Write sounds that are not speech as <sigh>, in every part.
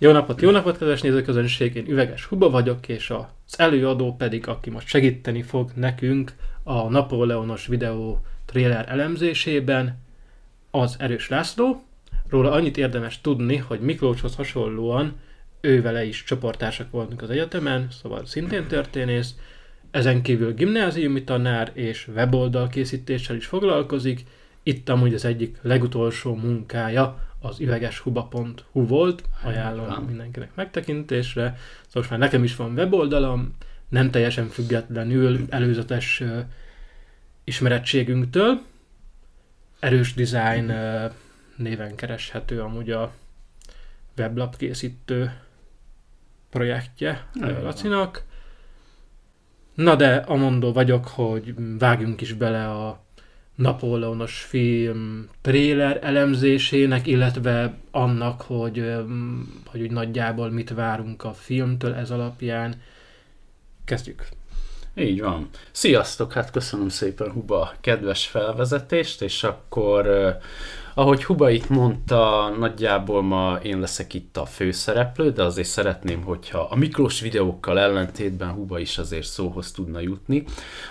Jó napot, jó napot, kedves nézőközönség! Én Üveges Huba vagyok, és az előadó pedig, aki most segíteni fog nekünk a Napóleonos videó trailer elemzésében, az Erős László. Róla annyit érdemes tudni, hogy Miklóshoz hasonlóan ővele is csoportársak voltunk az egyetemen, szóval szintén történész, ezen kívül gimnáziumi tanár és weboldal készítéssel is foglalkozik, itt amúgy az egyik legutolsó munkája, az üvegeshuba.hu volt, ajánlom Igen. mindenkinek megtekintésre. Szóval most már nekem is van weboldalam, nem teljesen függetlenül előzetes ismerettségünktől. Erős design néven kereshető amúgy a weblap készítő projektje Nagyon Lacinak. Na de amondó vagyok, hogy vágjunk is bele a Napóleonos film tréler elemzésének, illetve annak, hogy, hogy úgy nagyjából mit várunk a filmtől ez alapján. Kezdjük. Így van. Sziasztok, hát köszönöm szépen Huba a kedves felvezetést, és akkor ahogy Huba itt mondta, nagyjából ma én leszek itt a főszereplő, de azért szeretném, hogyha a Miklós videókkal ellentétben Huba is azért szóhoz tudna jutni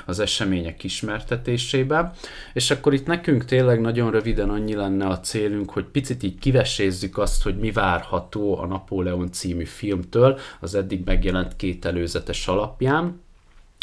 az események ismertetésében. És akkor itt nekünk tényleg nagyon röviden annyi lenne a célunk, hogy picit így kivesézzük azt, hogy mi várható a Napóleon című filmtől az eddig megjelent két előzetes alapján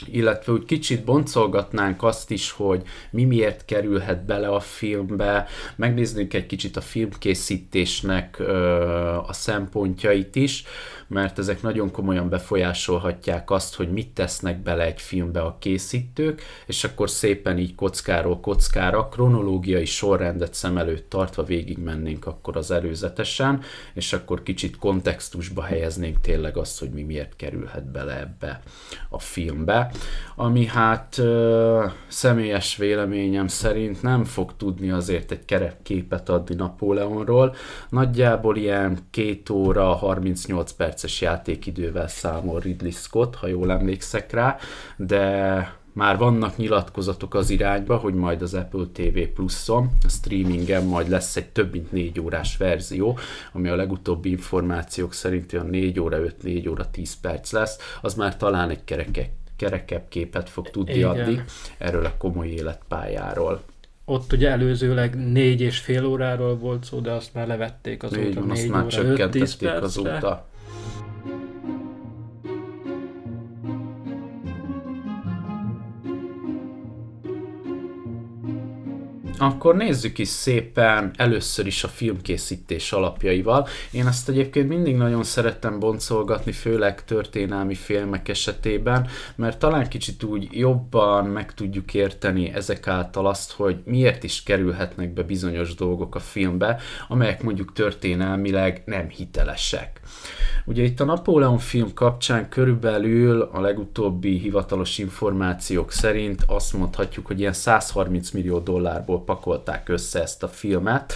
illetve úgy kicsit boncolgatnánk azt is, hogy mi miért kerülhet bele a filmbe, megnéznénk egy kicsit a filmkészítésnek ö, a szempontjait is, mert ezek nagyon komolyan befolyásolhatják azt, hogy mit tesznek bele egy filmbe a készítők, és akkor szépen így kockáról kockára, kronológiai sorrendet szem előtt tartva végigmennénk akkor az előzetesen, és akkor kicsit kontextusba helyeznénk tényleg azt, hogy mi miért kerülhet bele ebbe a filmbe, ami hát ö, személyes véleményem szerint nem fog tudni azért egy kerek képet adni Napóleonról. Nagyjából ilyen két óra 38 perc perces játékidővel számol Ridley Scott, ha jól emlékszek rá, de már vannak nyilatkozatok az irányba, hogy majd az Apple TV Plus-on, a streamingen majd lesz egy több mint 4 órás verzió, ami a legutóbbi információk szerint olyan 4 óra 5, 4 óra 10 perc lesz, az már talán egy kereke, kerekebb képet fog tudni Igen. adni erről a komoly életpályáról. Ott ugye előzőleg négy és fél óráról volt szó, de azt már levették azóta. Négy, van, azt már óra, csökkentették azóta. Akkor nézzük is szépen először is a filmkészítés alapjaival. Én ezt egyébként mindig nagyon szerettem boncolgatni, főleg történelmi filmek esetében, mert talán kicsit úgy jobban meg tudjuk érteni ezek által azt, hogy miért is kerülhetnek be bizonyos dolgok a filmbe, amelyek mondjuk történelmileg nem hitelesek. Ugye itt a Napóleon film kapcsán körülbelül a legutóbbi hivatalos információk szerint azt mondhatjuk, hogy ilyen 130 millió dollárból pakolták össze ezt a filmet,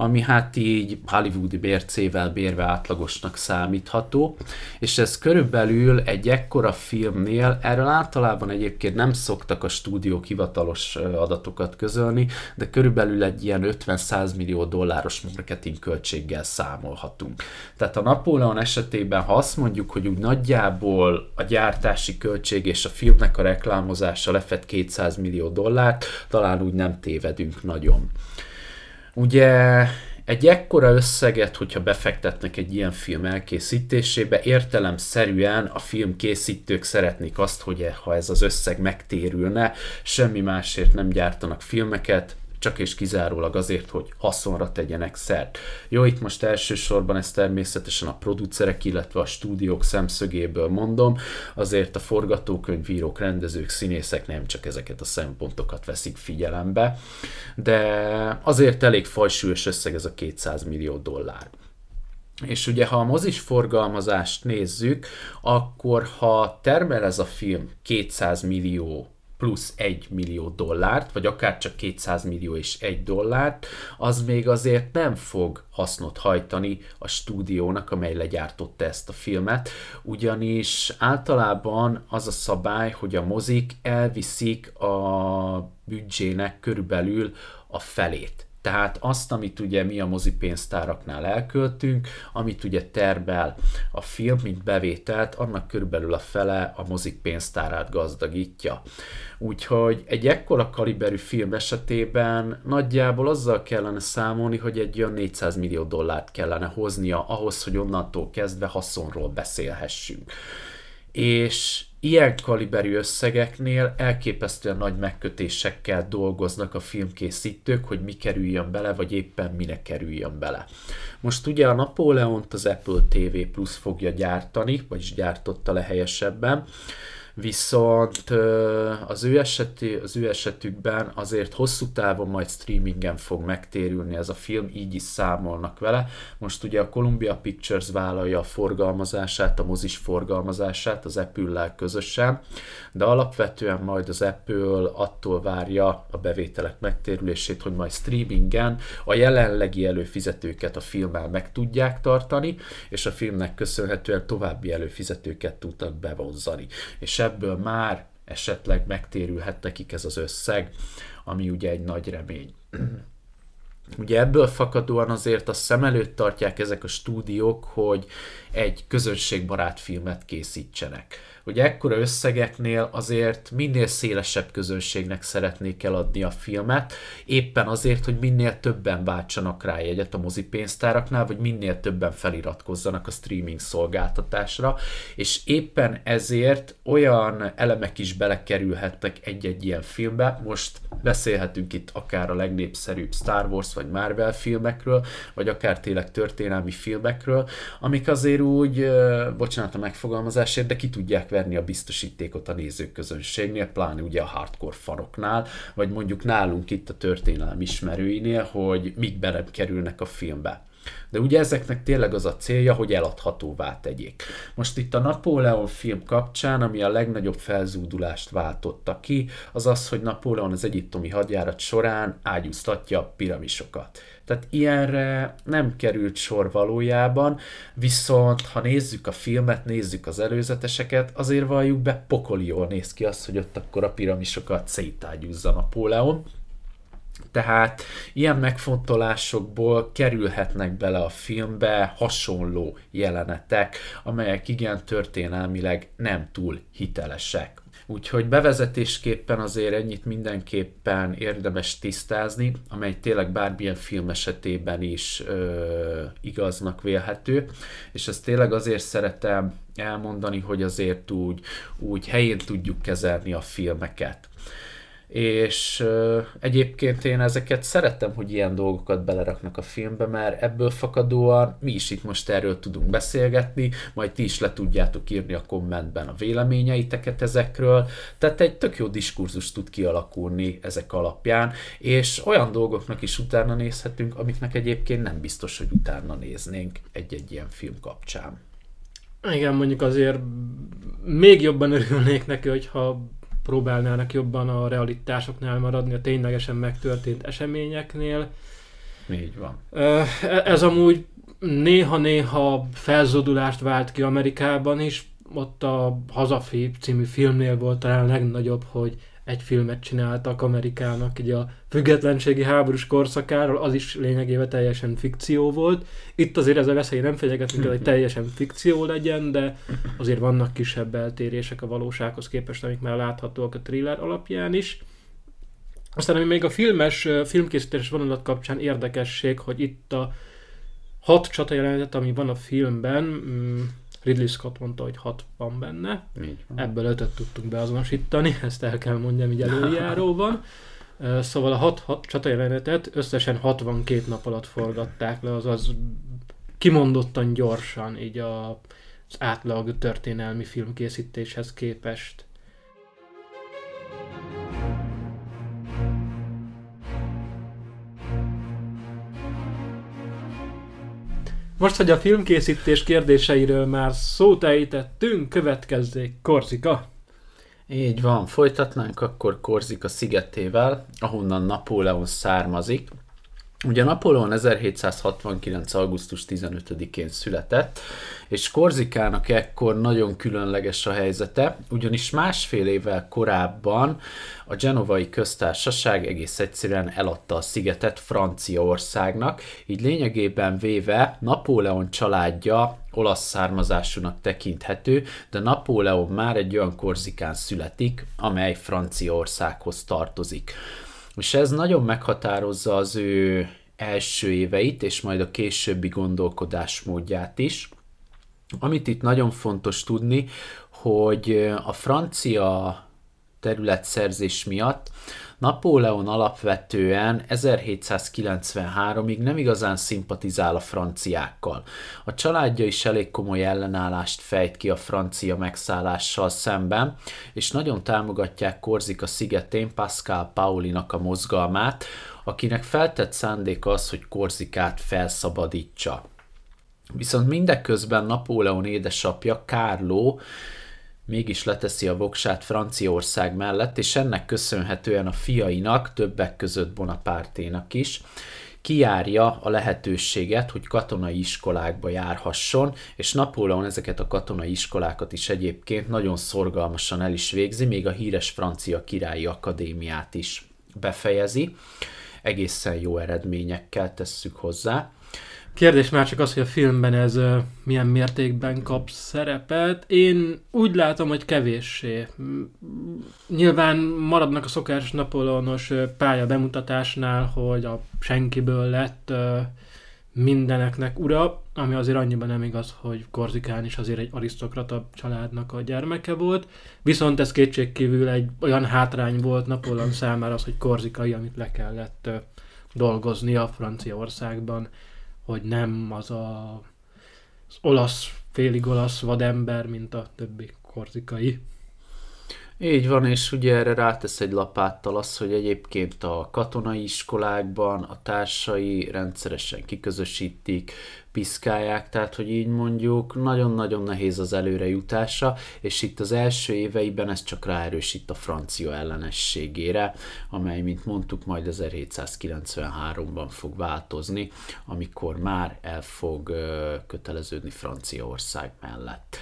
ami hát így hollywoodi bércével bérve átlagosnak számítható, és ez körülbelül egy ekkora filmnél, erről általában egyébként nem szoktak a stúdiók hivatalos adatokat közölni, de körülbelül egy ilyen 50-100 millió dolláros marketing költséggel számolhatunk. Tehát a Napóleon esetében, ha azt mondjuk, hogy úgy nagyjából a gyártási költség és a filmnek a reklámozása lefed 200 millió dollárt, talán úgy nem tévedünk nagyon. Ugye egy ekkora összeget, hogyha befektetnek egy ilyen film elkészítésébe, értelemszerűen a filmkészítők szeretnék azt, hogy e, ha ez az összeg megtérülne, semmi másért nem gyártanak filmeket, csak és kizárólag azért, hogy haszonra tegyenek szert. Jó, itt most elsősorban ezt természetesen a producerek, illetve a stúdiók szemszögéből mondom, azért a forgatókönyvírók, rendezők, színészek nem csak ezeket a szempontokat veszik figyelembe, de azért elég fajsúlyos összeg ez a 200 millió dollár. És ugye, ha a mozis forgalmazást nézzük, akkor ha termel ez a film 200 millió plusz 1 millió dollárt, vagy akár csak 200 millió és 1 dollárt, az még azért nem fog hasznot hajtani a stúdiónak, amely legyártotta ezt a filmet, ugyanis általában az a szabály, hogy a mozik elviszik a büdzsének körülbelül a felét tehát azt, amit ugye mi a mozi pénztáraknál elköltünk, amit ugye terbel a film, mint bevételt, annak körülbelül a fele a mozik pénztárát gazdagítja. Úgyhogy egy ekkora kaliberű film esetében nagyjából azzal kellene számolni, hogy egy olyan 400 millió dollárt kellene hoznia ahhoz, hogy onnantól kezdve haszonról beszélhessünk. És ilyen kaliberű összegeknél elképesztően nagy megkötésekkel dolgoznak a filmkészítők, hogy mi kerüljön bele, vagy éppen minek kerüljön bele. Most ugye a Napóleont az Apple TV Plus fogja gyártani, vagyis gyártotta le helyesebben, Viszont az ő, eseti, az ő esetükben azért hosszú távon majd streamingen fog megtérülni ez a film, így is számolnak vele. Most ugye a Columbia Pictures vállalja a forgalmazását, a mozis forgalmazását az Apple-lel közösen, de alapvetően majd az Apple attól várja a bevételek megtérülését, hogy majd streamingen a jelenlegi előfizetőket a filmmel meg tudják tartani, és a filmnek köszönhetően további előfizetőket tudtak bevonzani. És ebből már esetleg megtérülhet nekik ez az összeg, ami ugye egy nagy remény. <clears throat> Ugye ebből fakadóan azért a szem előtt tartják ezek a stúdiók, hogy egy közönségbarát filmet készítsenek hogy ekkora összegeknél azért minél szélesebb közönségnek szeretnék eladni a filmet, éppen azért, hogy minél többen váltsanak rá jegyet a mozipénztáraknál, vagy minél többen feliratkozzanak a streaming szolgáltatásra, és éppen ezért olyan elemek is belekerülhetnek egy-egy ilyen filmbe, most beszélhetünk itt akár a legnépszerűbb Star Wars vagy Marvel filmekről, vagy akár tényleg történelmi filmekről, amik azért úgy, bocsánat a megfogalmazásért, de ki tudják verni a biztosítékot a nézőközönségnél, pláne ugye a hardcore fanoknál, vagy mondjuk nálunk itt a történelem ismerőinél, hogy mik bele kerülnek a filmbe. De ugye ezeknek tényleg az a célja, hogy eladhatóvá tegyék. Most itt a Napóleon film kapcsán, ami a legnagyobb felzúdulást váltotta ki, az az, hogy Napóleon az egyiptomi hadjárat során ágyúztatja a piramisokat. Tehát ilyenre nem került sor valójában, viszont ha nézzük a filmet, nézzük az előzeteseket, azért valljuk be, jól néz ki az, hogy ott akkor a piramisokat szétágyúzza Napóleon tehát ilyen megfontolásokból kerülhetnek bele a filmbe hasonló jelenetek, amelyek igen történelmileg nem túl hitelesek. Úgyhogy bevezetésképpen azért ennyit mindenképpen érdemes tisztázni, amely tényleg bármilyen film esetében is ö, igaznak vélhető, és ezt tényleg azért szeretem elmondani, hogy azért úgy, úgy helyén tudjuk kezelni a filmeket. És egyébként én ezeket szerettem, hogy ilyen dolgokat beleraknak a filmbe, mert ebből fakadóan mi is itt most erről tudunk beszélgetni, majd ti is le tudjátok írni a kommentben a véleményeiteket ezekről, tehát egy tök jó diskurzus tud kialakulni ezek alapján, és olyan dolgoknak is utána nézhetünk, amiknek egyébként nem biztos, hogy utána néznénk egy-egy ilyen film kapcsán. Igen, mondjuk azért még jobban örülnék neki, hogyha próbálnának jobban a realitásoknál maradni, a ténylegesen megtörtént eseményeknél. Így van. E, ez amúgy néha-néha felzódulást vált ki Amerikában is, ott a Hazafi című filmnél volt talán a legnagyobb, hogy egy filmet csináltak Amerikának, így a függetlenségi háborús korszakáról, az is lényegében teljesen fikció volt. Itt azért ez a veszély nem fenyegetünk el, hogy teljesen fikció legyen, de azért vannak kisebb eltérések a valósághoz képest, amik már láthatóak a thriller alapján is. Aztán ami még a filmes, filmkészítés vonalat kapcsán érdekesség, hogy itt a hat csata jelenetet, ami van a filmben, mm, Ridley Scott mondta, hogy hat van benne, van. ebből ötöt tudtunk beazonosítani, <laughs> ezt el kell mondjam így előjáróban. Szóval a hat, hat csatajelenetet összesen 62 nap alatt forgatták le, azaz kimondottan gyorsan így a, az átlag történelmi filmkészítéshez képest. Most, hogy a filmkészítés kérdéseiről már szót ejtettünk, következzék Korzika. Így van, folytatnánk akkor Korzika szigetével, ahonnan Napóleon származik, Ugye Napóleon 1769. augusztus 15-én született, és Korzikának ekkor nagyon különleges a helyzete, ugyanis másfél évvel korábban a Genovai Köztársaság egész egyszerűen eladta a szigetet Franciaországnak, így lényegében véve Napóleon családja olasz származásúnak tekinthető, de Napóleon már egy olyan korzikán születik, amely Franciaországhoz tartozik. És ez nagyon meghatározza az ő első éveit, és majd a későbbi gondolkodásmódját is. Amit itt nagyon fontos tudni, hogy a francia területszerzés miatt Napóleon alapvetően 1793-ig nem igazán szimpatizál a franciákkal. A családja is elég komoly ellenállást fejt ki a francia megszállással szemben, és nagyon támogatják Korzika szigetén Pascal Paulinak a mozgalmát, akinek feltett szándéka az, hogy Korzikát felszabadítsa. Viszont mindeközben Napóleon édesapja Kárló mégis leteszi a voksát Franciaország mellett, és ennek köszönhetően a fiainak, többek között Bonapárténak is, kiárja a lehetőséget, hogy katonai iskolákba járhasson, és Napóleon ezeket a katonai iskolákat is egyébként nagyon szorgalmasan el is végzi, még a híres francia királyi akadémiát is befejezi. Egészen jó eredményekkel tesszük hozzá. Kérdés már csak az, hogy a filmben ez uh, milyen mértékben kap szerepet. Én úgy látom, hogy kevéssé. Mm, nyilván maradnak a szokásos napolónos pálya bemutatásnál, hogy a senkiből lett uh, mindeneknek ura, ami azért annyiban nem igaz, hogy Korzikán is azért egy arisztokrata családnak a gyermeke volt, viszont ez kétségkívül egy olyan hátrány volt Napóleon számára az, hogy korzikai, amit le kellett dolgozni a Franciaországban hogy nem az a, az olasz, félig olasz vadember, mint a többi korzikai. Így van, és ugye erre rátesz egy lapáttal az, hogy egyébként a katonai iskolákban a társai rendszeresen kiközösítik, piszkálják, tehát hogy így mondjuk nagyon-nagyon nehéz az előrejutása, és itt az első éveiben ez csak ráerősít a francia ellenességére, amely, mint mondtuk, majd 1793-ban fog változni, amikor már el fog köteleződni Franciaország mellett.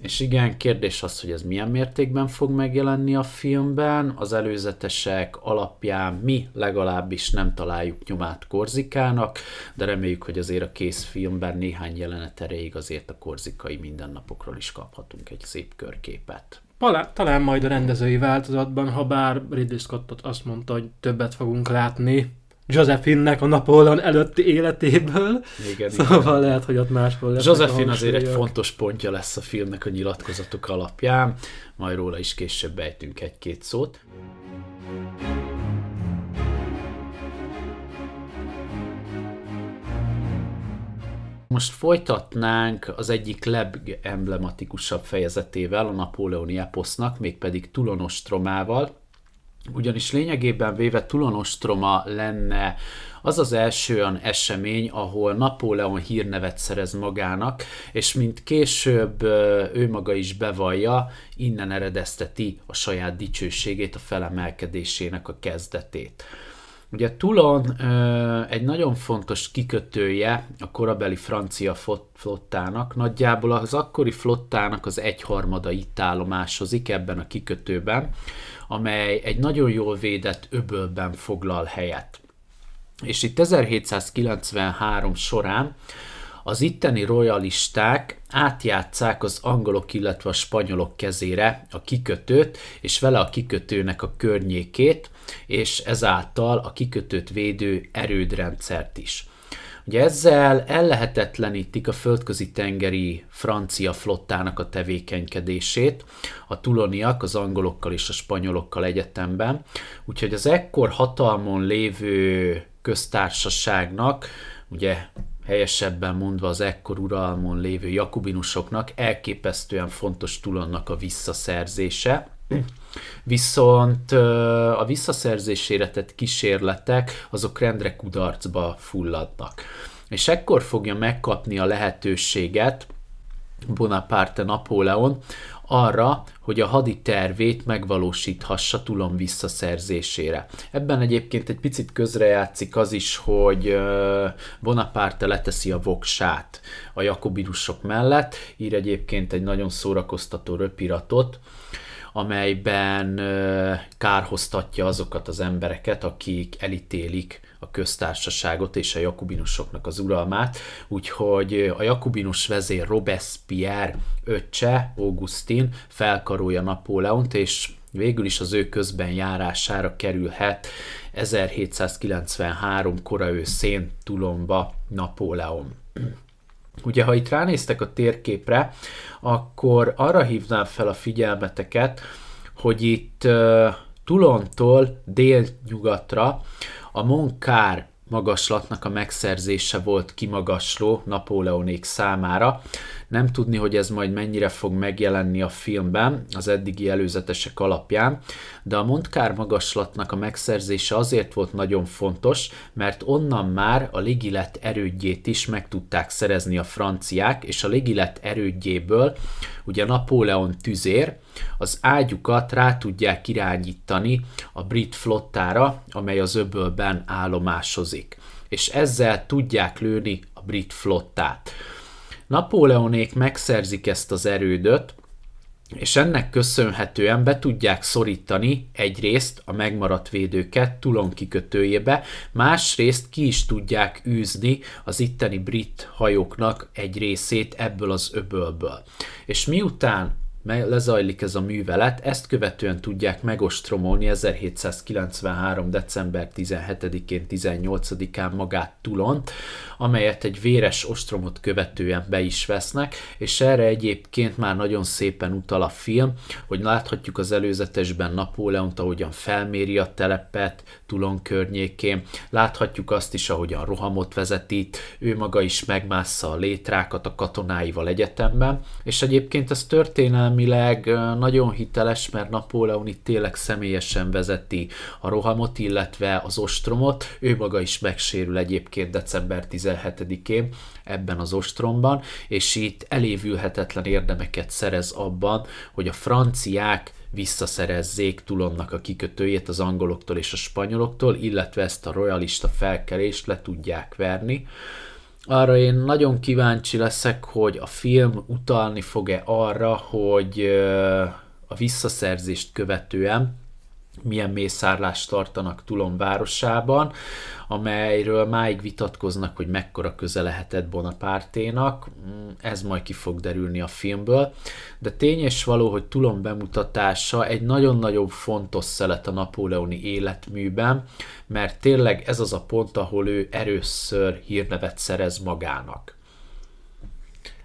És igen, kérdés az, hogy ez milyen mértékben fog megjelenni a filmben, az előzetesek alapján mi legalábbis nem találjuk nyomát Korzikának, de reméljük, hogy azért a kész filmben néhány jelenet erejéig azért a korzikai mindennapokról is kaphatunk egy szép körképet. Talán majd a rendezői változatban, ha bár Ridley Scottot azt mondta, hogy többet fogunk látni, Josephinnek a Napóleon előtti életéből. Igen, szóval igen. lehet, hogy ott máshol lesz. Josephine azért egy fontos pontja lesz a filmnek a nyilatkozatok alapján, majd róla is később ejtünk egy-két szót. Most folytatnánk az egyik legemblematikusabb fejezetével a napóleoni eposznak, mégpedig Tulonostromával, ugyanis lényegében véve tulonostroma lenne az az első olyan esemény, ahol Napóleon hírnevet szerez magának, és mint később ő maga is bevallja, innen eredezteti a saját dicsőségét, a felemelkedésének a kezdetét. Ugye Toulon egy nagyon fontos kikötője a korabeli francia flottának, nagyjából az akkori flottának az egyharmada itt állomásozik ebben a kikötőben, amely egy nagyon jól védett öbölben foglal helyet. És itt 1793 során az itteni royalisták átjátszák az angolok, illetve a spanyolok kezére a kikötőt, és vele a kikötőnek a környékét, és ezáltal a kikötőt védő erődrendszert is. Ugye ezzel ellehetetlenítik a földközi tengeri francia flottának a tevékenykedését, a tuloniak az angolokkal és a spanyolokkal egyetemben, úgyhogy az ekkor hatalmon lévő köztársaságnak, ugye helyesebben mondva az ekkor uralmon lévő jakubinusoknak elképesztően fontos tulannak a visszaszerzése, Viszont a visszaszerzésére tett kísérletek azok rendre kudarcba fulladnak. És ekkor fogja megkapni a lehetőséget Bonaparte Napóleon arra, hogy a hadi tervét megvalósíthassa Tulon visszaszerzésére. Ebben egyébként egy picit közrejátszik az is, hogy Bonaparte leteszi a voksát a jakobinusok mellett, ír egyébként egy nagyon szórakoztató röpiratot, amelyben kárhoztatja azokat az embereket, akik elítélik a köztársaságot és a jakubinusoknak az uralmát, úgyhogy a jakubinus vezér Robespierre öccse, Augustin felkarolja Napóleont, és végül is az ő közben járására kerülhet 1793 kora őszén Tulomba Napóleon. Ugye, ha itt ránéztek a térképre, akkor arra hívnám fel a figyelmeteket, hogy itt uh, Tulontól délnyugatra a Monkár magaslatnak a megszerzése volt kimagasló Napóleonék számára, nem tudni, hogy ez majd mennyire fog megjelenni a filmben az eddigi előzetesek alapján, de a Montkár magaslatnak a megszerzése azért volt nagyon fontos, mert onnan már a légilet erődjét is meg tudták szerezni a franciák, és a légilet erődjéből ugye Napóleon tüzér, az ágyukat rá tudják irányítani a brit flottára, amely az öbölben állomásozik és ezzel tudják lőni a brit flottát. Napóleonék megszerzik ezt az erődöt, és ennek köszönhetően be tudják szorítani egyrészt a megmaradt védőket Tulon kikötőjébe, másrészt ki is tudják űzni az itteni brit hajóknak egy részét ebből az öbölből. És miután lezajlik ez a művelet, ezt követően tudják megostromolni 1793. december 17-én, 18-án magát Tulont, amelyet egy véres ostromot követően be is vesznek, és erre egyébként már nagyon szépen utal a film, hogy láthatjuk az előzetesben Napóleont, ahogyan felméri a telepet, Tulon környékén. Láthatjuk azt is, ahogyan rohamot vezetít, ő maga is megmássza a létrákat a katonáival egyetemben, és egyébként ez történelmileg nagyon hiteles, mert Napóleon itt tényleg személyesen vezeti a rohamot, illetve az ostromot, ő maga is megsérül egyébként december 17-én ebben az ostromban, és itt elévülhetetlen érdemeket szerez abban, hogy a franciák visszaszerezzék Tulonnak a kikötőjét az angoloktól és a spanyoloktól, illetve ezt a royalista felkelést le tudják verni. Arra én nagyon kíváncsi leszek, hogy a film utalni fog-e arra, hogy a visszaszerzést követően milyen mészárlást tartanak Tulon városában, amelyről máig vitatkoznak, hogy mekkora köze lehetett Bonapárténak, mm, ez majd ki fog derülni a filmből, de tény és való, hogy Tulon bemutatása egy nagyon-nagyon fontos szelet a napóleoni életműben, mert tényleg ez az a pont, ahol ő erőször hírnevet szerez magának.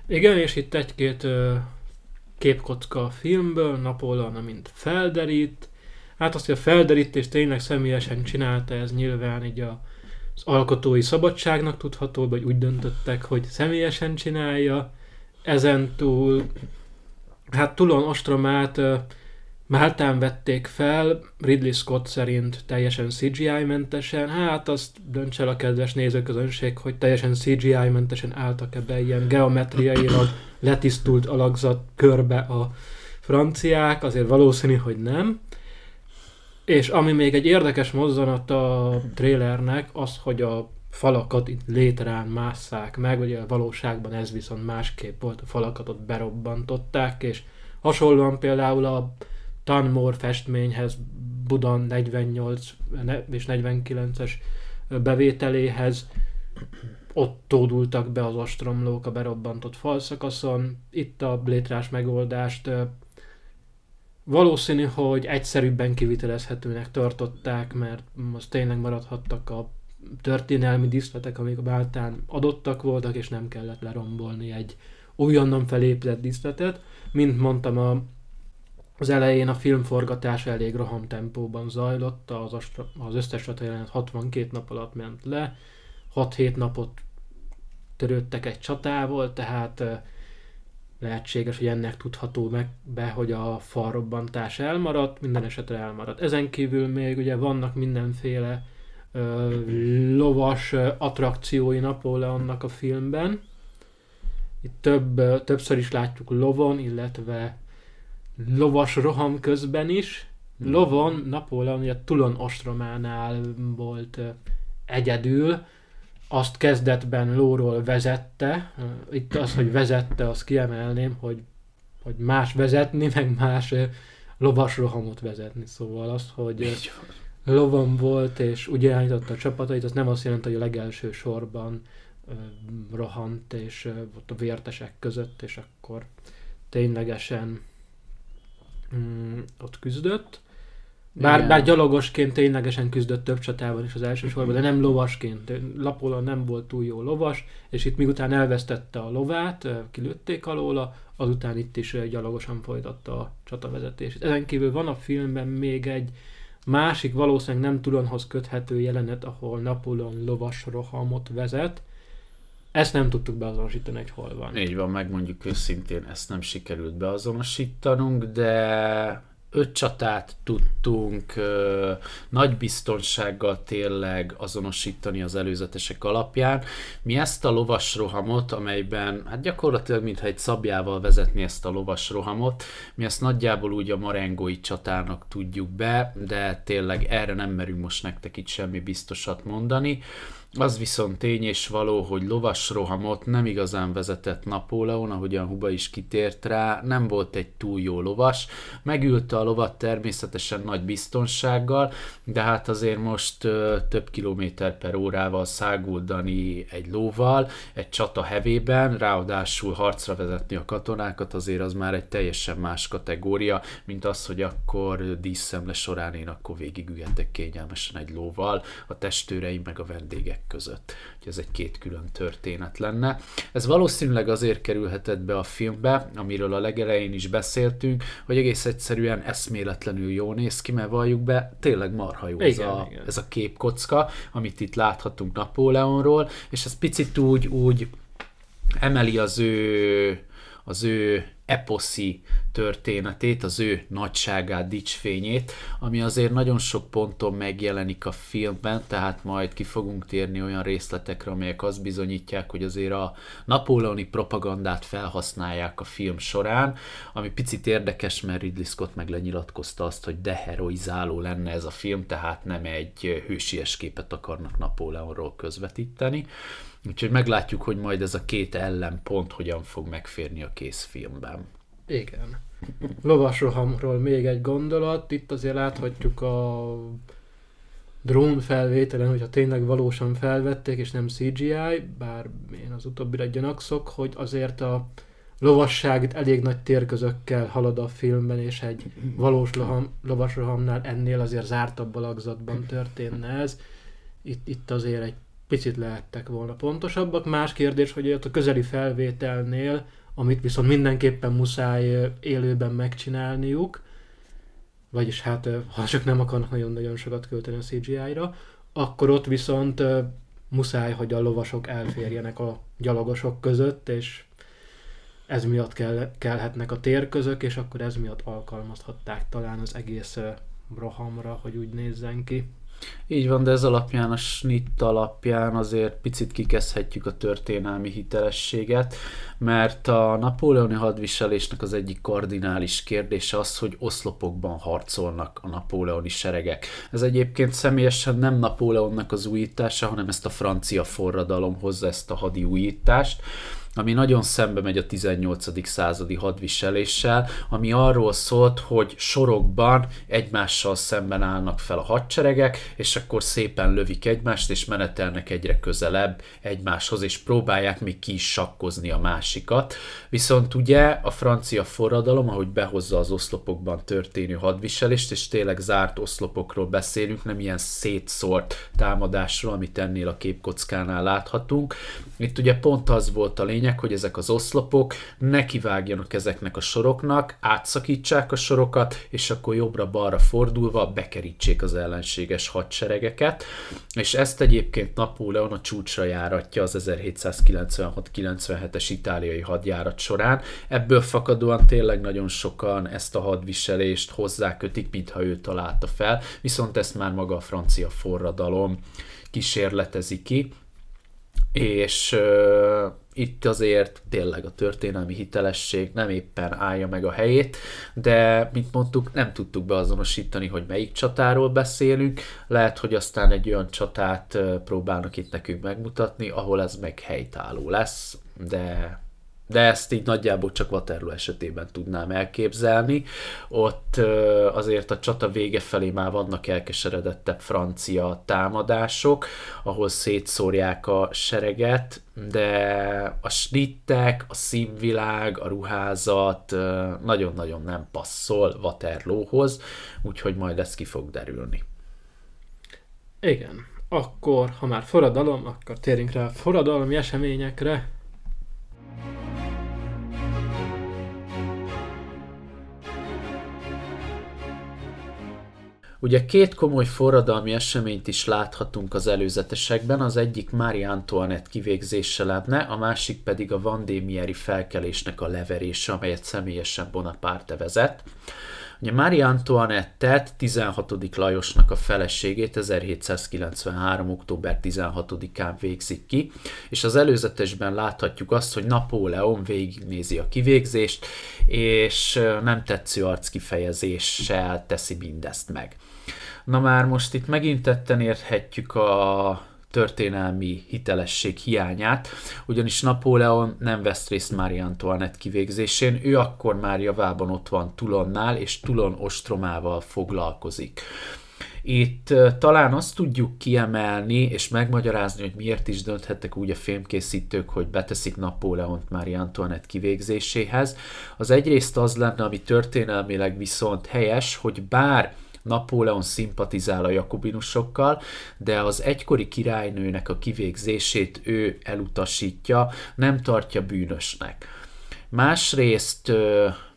Igen, és itt egy-két képkocka a filmből, Napóleon, mint felderít, Hát azt, hogy a felderítés tényleg személyesen csinálta, ez nyilván így a, az alkotói szabadságnak tudható, vagy úgy döntöttek, hogy személyesen csinálja. Ezen túl, hát Tulon Ostromát Máltán vették fel, Ridley Scott szerint teljesen CGI-mentesen, hát azt dönts el a kedves nézőközönség, hogy teljesen CGI-mentesen álltak ebbe ilyen geometriailag letisztult alakzat körbe a franciák, azért valószínű, hogy nem. És ami még egy érdekes mozzanat a trailernek, az, hogy a falakat itt létrán másszák meg, ugye a valóságban ez viszont másképp volt, a falakat ott berobbantották, és hasonlóan például a Tanmore festményhez, Budan 48 és 49-es bevételéhez ott tódultak be az ostromlók a berobbantott falszakaszon. Itt a létrás megoldást Valószínű, hogy egyszerűbben kivitelezhetőnek tartották, mert most tényleg maradhattak a történelmi díszletek, amik a Báltán adottak voltak, és nem kellett lerombolni egy újonnan felépített díszletet. Mint mondtam, a, az elején a filmforgatás elég roham tempóban zajlott, az, az összes jelenet 62 nap alatt ment le, 6-7 napot törődtek egy csatával, tehát lehetséges, hogy ennek tudható meg be, hogy a falrobbantás elmaradt, minden esetre elmaradt. Ezen kívül még ugye vannak mindenféle ö, lovas ö, attrakciói Napóleonnak a filmben. Itt több, ö, többször is látjuk lovon, illetve lovas roham közben is. Hmm. Lovon Napóleon ugye Tulon ostrománál volt ö, egyedül, azt kezdetben lóról vezette, itt az, hogy vezette, azt kiemelném, hogy, hogy más vezetni, meg más lovas rohamot vezetni. Szóval az, hogy lovon volt és úgy irányította a csapatait, az nem azt jelenti, hogy a legelső sorban rohant és ott a vértesek között, és akkor ténylegesen mm, ott küzdött. Bár, bár gyalogosként ténylegesen küzdött több csatában is az elsősorban, de nem lovasként. Lapola nem volt túl jó lovas, és itt miután elvesztette a lovát, kilőtték alóla, azután itt is gyalogosan folytatta a csatavezetését. Ezen kívül van a filmben még egy másik valószínűleg nem Tulonhoz köthető jelenet, ahol Napoleon lovas rohamot vezet, ezt nem tudtuk beazonosítani, hogy hol van. Így van, megmondjuk őszintén, ezt nem sikerült beazonosítanunk, de öt csatát tudtunk ö, nagy biztonsággal tényleg azonosítani az előzetesek alapján. Mi ezt a lovasrohamot, amelyben hát gyakorlatilag mintha egy szabjával vezetni ezt a lovasrohamot, mi ezt nagyjából úgy a marengói csatának tudjuk be, de tényleg erre nem merünk most nektek itt semmi biztosat mondani. Az viszont tény és való, hogy lovas rohamot nem igazán vezetett Napóleon, ahogyan Huba is kitért rá, nem volt egy túl jó lovas, megülte a lovat természetesen nagy biztonsággal, de hát azért most ö, több kilométer per órával száguldani egy lóval, egy csata hevében, ráadásul harcra vezetni a katonákat, azért az már egy teljesen más kategória, mint az, hogy akkor díszemle során én akkor végigügetek kényelmesen egy lóval, a testőreim meg a vendégek személyek között. Úgyhogy ez egy két külön történet lenne. Ez valószínűleg azért kerülhetett be a filmbe, amiről a legelején is beszéltünk, hogy egész egyszerűen eszméletlenül jó néz ki, mert valljuk be, tényleg marha jó igen, ez, a, igen. ez a képkocka, amit itt láthatunk Napóleonról, és ez picit úgy, úgy emeli az ő az ő eposzi történetét, az ő nagyságát, dicsfényét, ami azért nagyon sok ponton megjelenik a filmben, tehát majd ki fogunk térni olyan részletekre, amelyek azt bizonyítják, hogy azért a napóleoni propagandát felhasználják a film során, ami picit érdekes, mert Ridley Scott meg lenyilatkozta azt, hogy deheroizáló lenne ez a film, tehát nem egy hősies képet akarnak Napóleonról közvetíteni. Úgyhogy meglátjuk, hogy majd ez a két ellenpont hogyan fog megférni a kész filmben. Igen. Lovasrohamról még egy gondolat. Itt azért láthatjuk a drón felvételen, hogyha tényleg valósan felvették, és nem CGI, bár én az utóbbira gyanakszok, hogy azért a lovasság elég nagy térközökkel halad a filmben, és egy valós loham, lovasrohamnál ennél azért zártabb alakzatban történne ez. Itt, itt azért egy picit lehettek volna pontosabbak. Más kérdés, hogy ott a közeli felvételnél, amit viszont mindenképpen muszáj élőben megcsinálniuk, vagyis hát ha csak nem akarnak nagyon-nagyon sokat költeni a CGI-ra, akkor ott viszont muszáj, hogy a lovasok elférjenek a gyalogosok között, és ez miatt kell, kellhetnek a térközök, és akkor ez miatt alkalmazhatták talán az egész rohamra, hogy úgy nézzen ki. Így van, de ez alapján, a snitt alapján azért picit kikezdhetjük a történelmi hitelességet, mert a napóleoni hadviselésnek az egyik kardinális kérdése az, hogy oszlopokban harcolnak a napóleoni seregek. Ez egyébként személyesen nem Napóleonnak az újítása, hanem ezt a francia forradalom hozza ezt a hadi újítást, ami nagyon szembe megy a 18. századi hadviseléssel, ami arról szólt, hogy sorokban egymással szemben állnak fel a hadseregek, és akkor szépen lövik egymást, és menetelnek egyre közelebb egymáshoz, és próbálják még ki is sakkozni a másikat. Viszont ugye a francia forradalom, ahogy behozza az oszlopokban történő hadviselést, és tényleg zárt oszlopokról beszélünk, nem ilyen szétszórt támadásról, amit ennél a képkockánál láthatunk. Itt ugye pont az volt a lényeg, lényeg, hogy ezek az oszlopok nekivágjanak ezeknek a soroknak, átszakítsák a sorokat, és akkor jobbra-balra fordulva bekerítsék az ellenséges hadseregeket, és ezt egyébként Napóleon a csúcsra járatja az 1796-97-es itáliai hadjárat során. Ebből fakadóan tényleg nagyon sokan ezt a hadviselést hozzákötik, mintha ő találta fel, viszont ezt már maga a francia forradalom kísérletezi ki, és uh, itt azért tényleg a történelmi hitelesség nem éppen állja meg a helyét, de mint mondtuk, nem tudtuk beazonosítani, hogy melyik csatáról beszélünk. Lehet, hogy aztán egy olyan csatát próbálnak itt nekünk megmutatni, ahol ez meg helytálló lesz, de de ezt így nagyjából csak Waterloo esetében tudnám elképzelni. Ott azért a csata vége felé már vannak elkeseredettebb francia támadások, ahol szétszórják a sereget, de a snittek, a színvilág, a ruházat nagyon-nagyon nem passzol Waterloohoz, úgyhogy majd ez ki fog derülni. Igen, akkor ha már forradalom, akkor térjünk rá a forradalmi eseményekre. Ugye két komoly forradalmi eseményt is láthatunk az előzetesekben, az egyik Mária Antoinette kivégzése lenne, a másik pedig a vandémieri felkelésnek a leverése, amelyet személyesen Bonaparte vezet. Ugye Mária Antoinette-et 16. Lajosnak a feleségét 1793. október 16-án végzik ki, és az előzetesben láthatjuk azt, hogy Napóleon végignézi a kivégzést, és nem tetsző arckifejezéssel teszi mindezt meg. Na már most itt megint tetten érhetjük a történelmi hitelesség hiányát, ugyanis Napóleon nem vesz részt Mária Antoinette kivégzésén, ő akkor már javában ott van Tulonnál, és Tulon ostromával foglalkozik. Itt talán azt tudjuk kiemelni és megmagyarázni, hogy miért is dönthettek úgy a filmkészítők, hogy beteszik Napóleont Mária Antoinette kivégzéséhez. Az egyrészt az lenne, ami történelmileg viszont helyes, hogy bár Napóleon szimpatizál a jakobinusokkal, de az egykori királynőnek a kivégzését ő elutasítja, nem tartja bűnösnek. Másrészt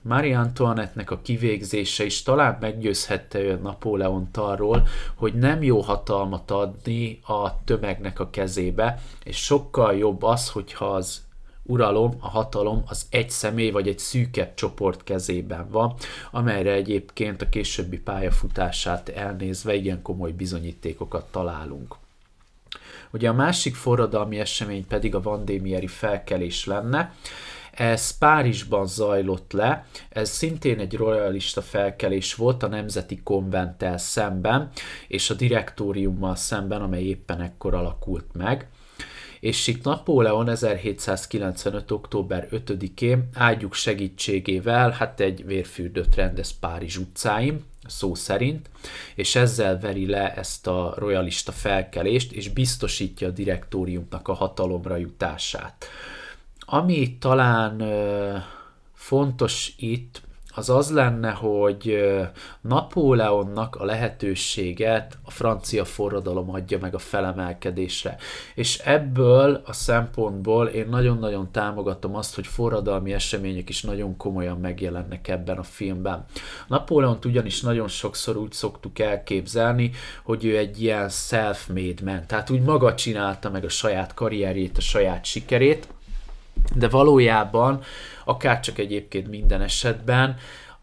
Marie Antoinette-nek a kivégzése is talán meggyőzhette ő Napóleont arról, hogy nem jó hatalmat adni a tömegnek a kezébe, és sokkal jobb az, hogyha az uralom, a hatalom az egy személy vagy egy szűkebb csoport kezében van, amelyre egyébként a későbbi pályafutását elnézve igen komoly bizonyítékokat találunk. Ugye a másik forradalmi esemény pedig a vandémieri felkelés lenne, ez Párizsban zajlott le, ez szintén egy royalista felkelés volt a Nemzeti Konventtel szemben, és a direktóriummal szemben, amely éppen ekkor alakult meg és itt Napóleon 1795. október 5-én ágyuk segítségével hát egy vérfürdőt rendez Párizs utcáim szó szerint, és ezzel veri le ezt a royalista felkelést, és biztosítja a direktóriumnak a hatalomra jutását. Ami talán fontos itt, az az lenne, hogy Napóleonnak a lehetőséget a francia forradalom adja meg a felemelkedésre. És ebből a szempontból én nagyon-nagyon támogatom azt, hogy forradalmi események is nagyon komolyan megjelennek ebben a filmben. Napóleont ugyanis nagyon sokszor úgy szoktuk elképzelni, hogy ő egy ilyen self-made man, tehát úgy maga csinálta meg a saját karrierjét, a saját sikerét, de valójában akár csak egyébként minden esetben,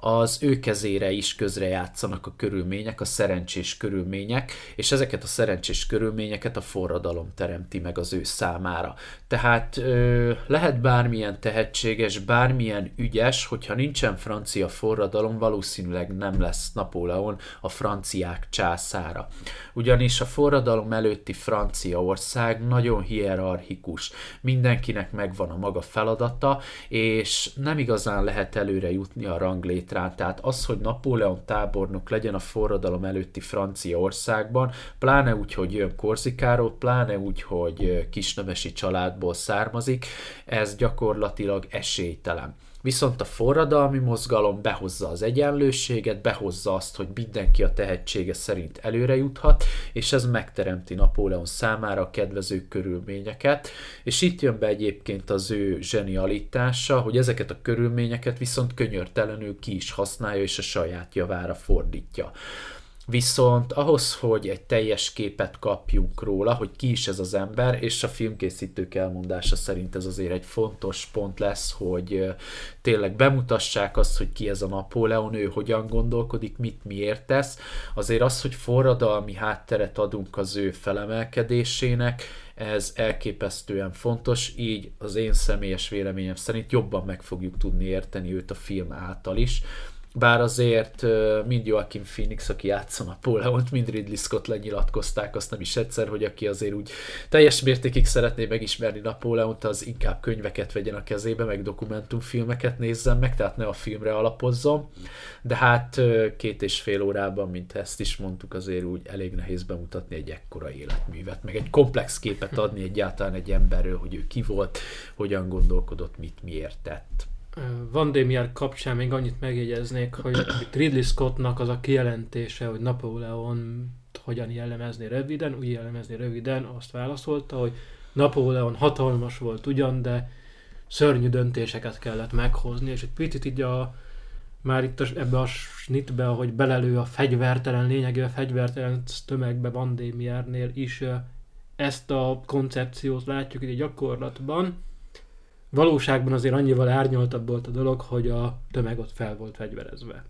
az ő kezére is játszanak a körülmények, a szerencsés körülmények, és ezeket a szerencsés körülményeket a forradalom teremti meg az ő számára. Tehát ö, lehet bármilyen tehetséges, bármilyen ügyes, hogyha nincsen francia forradalom, valószínűleg nem lesz Napóleon a franciák császára. Ugyanis a forradalom előtti Franciaország nagyon hierarchikus, mindenkinek megvan a maga feladata, és nem igazán lehet előre jutni a ranglét Mittrán, tehát az, hogy Napóleon tábornok legyen a forradalom előtti francia országban, pláne úgy, hogy jön Korzikáról, pláne úgy, hogy kisnemesi családból származik, ez gyakorlatilag esélytelen. Viszont a forradalmi mozgalom behozza az egyenlőséget, behozza azt, hogy mindenki a tehetsége szerint előre juthat, és ez megteremti Napóleon számára a kedvező körülményeket. És itt jön be egyébként az ő zsenialitása, hogy ezeket a körülményeket viszont könyörtelenül ki is használja, és a saját javára fordítja. Viszont ahhoz, hogy egy teljes képet kapjunk róla, hogy ki is ez az ember, és a filmkészítők elmondása szerint ez azért egy fontos pont lesz, hogy tényleg bemutassák azt, hogy ki ez a Napóleon, ő hogyan gondolkodik, mit miért tesz. Azért az, hogy forradalmi hátteret adunk az ő felemelkedésének, ez elképesztően fontos, így az én személyes véleményem szerint jobban meg fogjuk tudni érteni őt a film által is, bár azért mind Joaquin Phoenix, aki játszom a Napóleont, mind Ridley Scott lenyilatkozták, azt nem is egyszer, hogy aki azért úgy teljes mértékig szeretné megismerni Napóleont, az inkább könyveket vegyen a kezébe, meg dokumentumfilmeket nézzen meg, tehát ne a filmre alapozzon. De hát két és fél órában, mint ezt is mondtuk, azért úgy elég nehéz bemutatni egy ekkora életművet, meg egy komplex képet adni egyáltalán egy emberről, hogy ő ki volt, hogyan gondolkodott, mit miért tett. Vandémiár kapcsán még annyit megjegyeznék, hogy <coughs> Ridley Scottnak az a kijelentése, hogy Napóleon hogyan jellemezni röviden, úgy jellemezni röviden, azt válaszolta, hogy Napóleon hatalmas volt ugyan, de szörnyű döntéseket kellett meghozni, és egy picit így a, már itt a, ebbe a snitbe, ahogy belelő a fegyvertelen, a fegyvertelen tömegbe Vandémiárnél is ezt a koncepciót látjuk így a gyakorlatban, Valóságban azért annyival árnyaltabb volt a dolog, hogy a tömeg ott fel volt fegyverezve.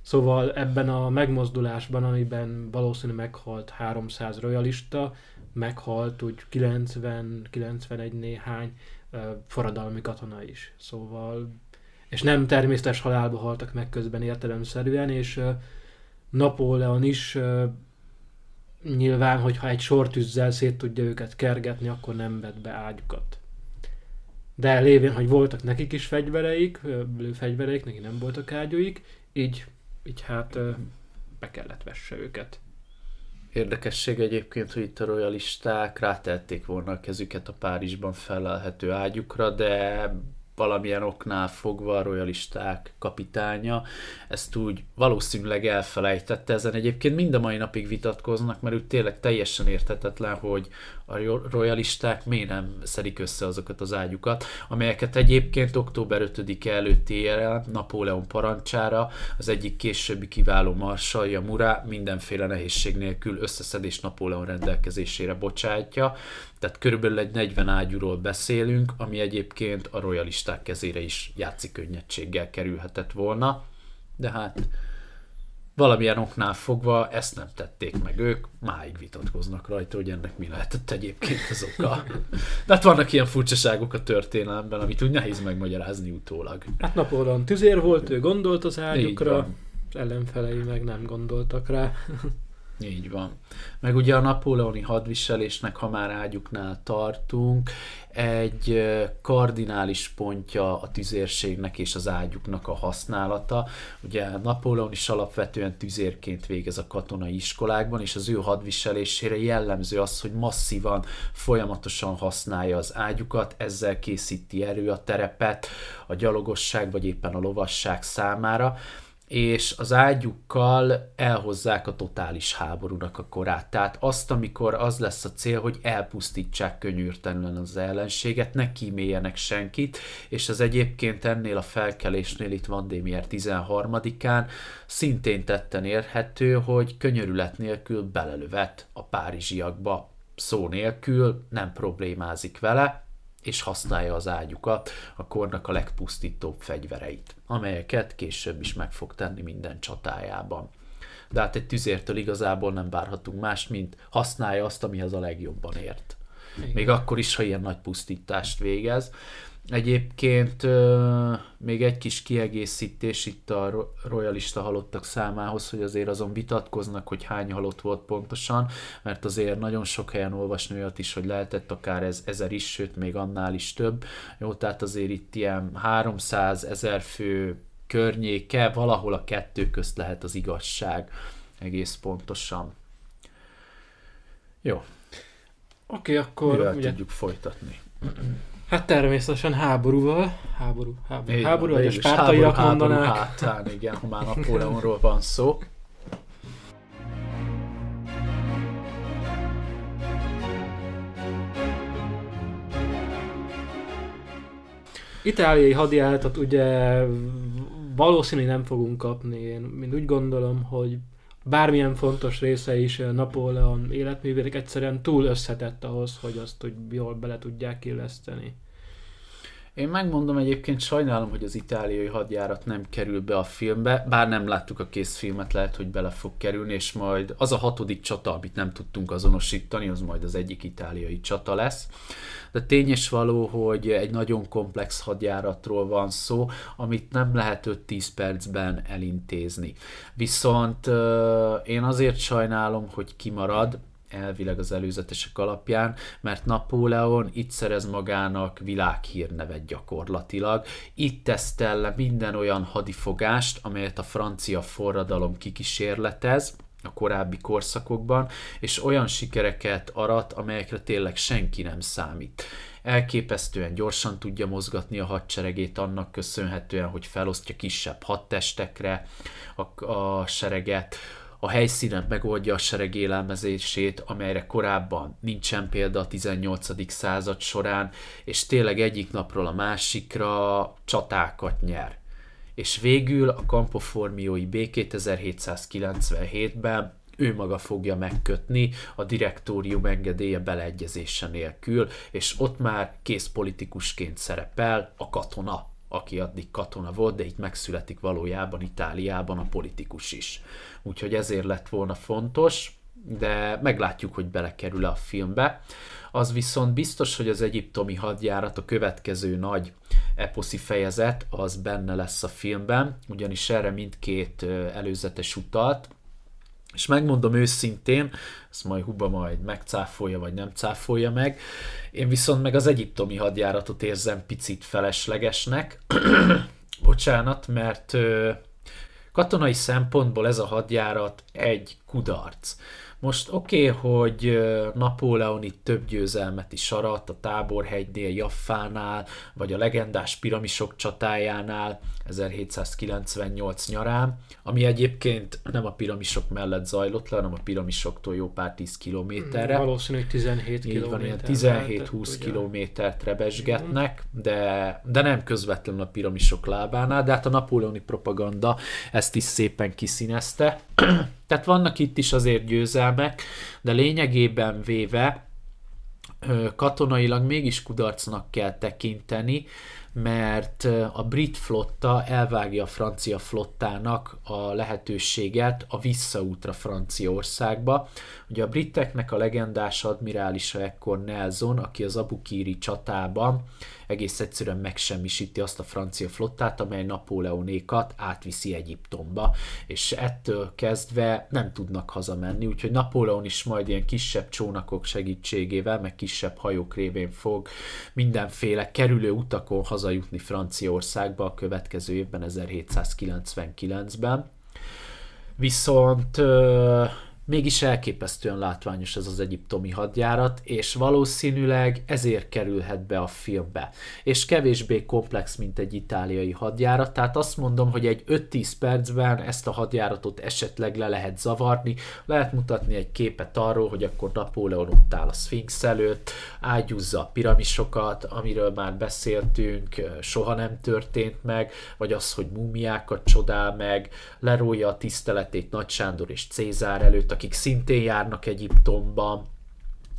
Szóval ebben a megmozdulásban, amiben valószínűleg meghalt 300 royalista, meghalt úgy 90-91 néhány forradalmi katona is. Szóval, és nem természetes halálba haltak meg közben értelemszerűen, és Napóleon is nyilván, hogyha egy sortűzzel szét tudja őket kergetni, akkor nem vett be ágyukat de lévén, hogy voltak nekik is fegyvereik, fegyvereik, neki nem voltak ágyúik, így, így hát be kellett vesse őket. Érdekesség egyébként, hogy itt a royalisták rátelték volna a kezüket a Párizsban felelhető ágyukra, de valamilyen oknál fogva a royalisták kapitánya, ezt úgy valószínűleg elfelejtette. Ezen egyébként mind a mai napig vitatkoznak, mert úgy tényleg teljesen értetetlen, hogy a royalisták miért nem szedik össze azokat az ágyukat, amelyeket egyébként október 5-e előtti éjjel Napóleon parancsára az egyik későbbi kiváló marsalja Murá mindenféle nehézség nélkül összeszedés Napóleon rendelkezésére bocsátja, tehát körülbelül egy 40 ágyúról beszélünk, ami egyébként a royalisták kezére is játszik könnyedséggel kerülhetett volna, de hát valamilyen oknál fogva ezt nem tették meg ők, máig vitatkoznak rajta, hogy ennek mi lehetett egyébként az oka. De hát vannak ilyen furcsaságok a történelemben, amit úgy nehéz megmagyarázni utólag. Hát Napóleon tüzér volt, ő gondolt az ágyukra, ellenfelei meg nem gondoltak rá. Így van. Meg ugye a napóleoni hadviselésnek, ha már ágyuknál tartunk, egy kardinális pontja a tüzérségnek és az ágyuknak a használata. Ugye Napóleon is alapvetően tüzérként végez a katonai iskolákban, és az ő hadviselésére jellemző az, hogy masszívan, folyamatosan használja az ágyukat, ezzel készíti erő a terepet, a gyalogosság vagy éppen a lovasság számára és az ágyukkal elhozzák a totális háborúnak a korát. Tehát azt, amikor az lesz a cél, hogy elpusztítsák könyörtelenül az ellenséget, ne kíméljenek senkit, és az egyébként ennél a felkelésnél itt van, Démier 13-án szintén tetten érhető, hogy könyörület nélkül belelövet a párizsiakba szó nélkül, nem problémázik vele, és használja az ágyukat, a kornak a legpusztítóbb fegyvereit, amelyeket később is meg fog tenni minden csatájában. De hát egy tüzértől igazából nem várhatunk más, mint használja azt, amihez a legjobban ért. Még akkor is, ha ilyen nagy pusztítást végez. Egyébként még egy kis kiegészítés itt a royalista halottak számához, hogy azért azon vitatkoznak, hogy hány halott volt pontosan, mert azért nagyon sok helyen olvasni olyat is, hogy lehetett akár ez ezer is, sőt még annál is több. Jó, tehát azért itt ilyen 300 ezer fő környéke, valahol a kettő közt lehet az igazság egész pontosan. Jó. Oké, okay, akkor... Mivel ugye... tudjuk folytatni? Hát természetesen háborúval, háború, háború, Én háború, vagy a spártaiak mondanák. Háború, hátán, igen, ha már Napóleonról van szó. Itáliai hadjáratot ugye valószínű nem fogunk kapni. Én mind úgy gondolom, hogy bármilyen fontos része is Napóleon életművének egyszerűen túl összetett ahhoz, hogy azt hogy jól bele tudják illeszteni. Én megmondom egyébként, sajnálom, hogy az itáliai hadjárat nem kerül be a filmbe, bár nem láttuk a kész filmet, lehet, hogy bele fog kerülni, és majd az a hatodik csata, amit nem tudtunk azonosítani, az majd az egyik itáliai csata lesz. De tény és való, hogy egy nagyon komplex hadjáratról van szó, amit nem lehet 5-10 percben elintézni. Viszont euh, én azért sajnálom, hogy kimarad, elvileg az előzetesek alapján, mert Napóleon itt szerez magának világhírnevet gyakorlatilag. Itt tesztel le minden olyan hadifogást, amelyet a francia forradalom kikísérletez, a korábbi korszakokban, és olyan sikereket arat, amelyekre tényleg senki nem számít. Elképesztően gyorsan tudja mozgatni a hadseregét annak köszönhetően, hogy felosztja kisebb hadtestekre a, a sereget, a helyszínen megoldja a sereg élelmezését, amelyre korábban nincsen példa a 18. század során, és tényleg egyik napról a másikra csatákat nyer. És végül a Campoformiói B 2797 ben ő maga fogja megkötni a direktórium engedélye beleegyezése nélkül, és ott már politikusként szerepel a katona aki addig katona volt, de itt megszületik valójában Itáliában a politikus is. Úgyhogy ezért lett volna fontos, de meglátjuk, hogy belekerül-e a filmbe. Az viszont biztos, hogy az egyiptomi hadjárat a következő nagy eposzi fejezet, az benne lesz a filmben, ugyanis erre mindkét előzetes utalt, és megmondom őszintén, ezt majd Huba majd megcáfolja, vagy nem cáfolja meg, én viszont meg az egyiptomi hadjáratot érzem picit feleslegesnek, <clears throat> bocsánat, mert katonai szempontból ez a hadjárat egy kudarc. Most oké, okay, hogy Napóleon itt több győzelmet is arat a táborhegynél, Jaffánál, vagy a legendás piramisok csatájánál, 1798 nyarán, ami egyébként nem a piramisok mellett zajlott le, hanem a piramisoktól jó pár 10 kilométerre. Hmm, Valószínűleg 17 Így van, ilyen 17-20 kilométert rebesgetnek, hmm. de, de nem közvetlenül a piramisok lábánál, de hát a napóleoni propaganda ezt is szépen kiszínezte. <clears throat> Tehát vannak itt is azért győzelmek, de lényegében véve katonailag mégis kudarcnak kell tekinteni, mert a brit flotta elvágja a francia flottának a lehetőséget a visszaútra Franciaországba. Ugye a briteknek a legendás admirálisa ekkor Nelson, aki az Abukiri csatában egész egyszerűen megsemmisíti azt a francia flottát, amely Napóleonékat átviszi Egyiptomba, és ettől kezdve nem tudnak hazamenni, úgyhogy Napóleon is majd ilyen kisebb csónakok segítségével, meg kisebb hajók révén fog mindenféle kerülő utakon hazajutni Franciaországba a következő évben, 1799-ben. Viszont Mégis elképesztően látványos ez az egyiptomi hadjárat, és valószínűleg ezért kerülhet be a filmbe. És kevésbé komplex, mint egy itáliai hadjárat, tehát azt mondom, hogy egy 5-10 percben ezt a hadjáratot esetleg le lehet zavarni, lehet mutatni egy képet arról, hogy akkor Napóleon ott áll a Sphinx előtt, ágyúzza a piramisokat, amiről már beszéltünk, soha nem történt meg, vagy az, hogy múmiákat csodál meg, lerója a tiszteletét Nagy Sándor és Cézár előtt, akik szintén járnak Egyiptomban,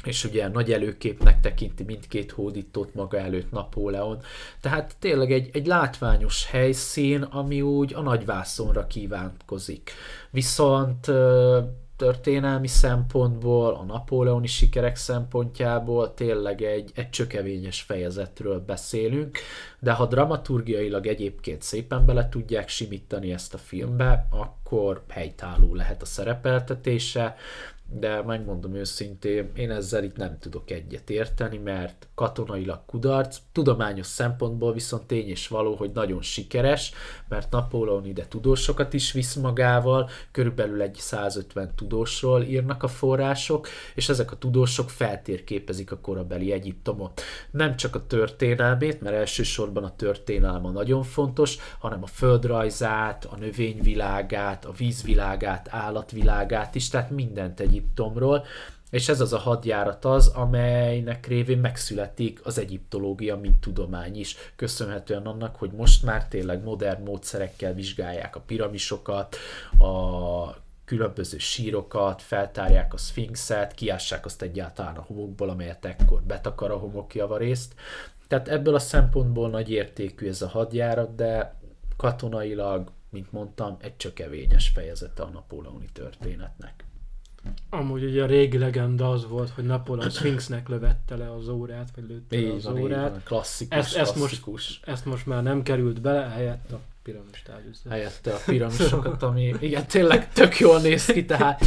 és ugye nagy előképnek tekinti mindkét hódítót maga előtt Napóleon. Tehát tényleg egy, egy látványos helyszín, ami úgy a nagyvászonra kívánkozik. Viszont történelmi szempontból, a napóleoni sikerek szempontjából tényleg egy, egy csökevényes fejezetről beszélünk, de ha dramaturgiailag egyébként szépen bele tudják simítani ezt a filmbe, akkor helytálló lehet a szerepeltetése, de megmondom őszintén, én ezzel itt nem tudok egyet érteni, mert katonailag kudarc, tudományos szempontból viszont tény és való, hogy nagyon sikeres, mert Napóleon ide tudósokat is visz magával, körülbelül egy 150 tudósról írnak a források, és ezek a tudósok feltérképezik a korabeli Egyiptomot. Nem csak a történelmét, mert elsősorban a történelme nagyon fontos, hanem a földrajzát, a növényvilágát, a vízvilágát, állatvilágát is, tehát mindent egy. Egyiptomról, és ez az a hadjárat az, amelynek révén megszületik az egyiptológia, mint tudomány is, köszönhetően annak, hogy most már tényleg modern módszerekkel vizsgálják a piramisokat, a különböző sírokat, feltárják a szfinxet, kiássák azt egyáltalán a homokból, amelyet ekkor betakar a homok javarészt. Tehát ebből a szempontból nagy értékű ez a hadjárat, de katonailag, mint mondtam, egy csökevényes fejezete a napóleoni történetnek. Amúgy ugye a régi legenda az volt, hogy Napoleon Sphinxnek lövette le az órát, vagy lőtte le az van, órát. Van, klasszikus, ezt, ezt, klasszikus. Most, ezt most már nem került bele, helyett a piramis tárgyüzlet. Helyette a piramisokat, ami igen, tényleg tök jól néz ki, tehát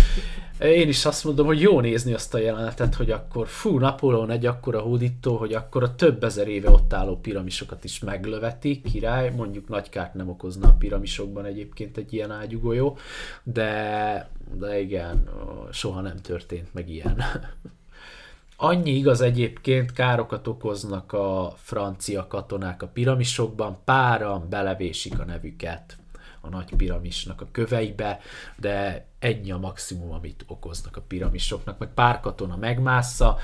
én is azt mondom, hogy jó nézni azt a jelenetet, hogy akkor fú, Napóleon egy akkora hódító, hogy akkor a több ezer éve ott álló piramisokat is meglöveti, király, mondjuk nagy kárt nem okozna a piramisokban egyébként egy ilyen ágyugolyó, de de igen, soha nem történt meg ilyen. <laughs> Annyi igaz egyébként, károkat okoznak a francia katonák a piramisokban, páran belevésik a nevüket a nagy piramisnak a köveibe, de ennyi a maximum, amit okoznak a piramisoknak, meg pár katona megmásza,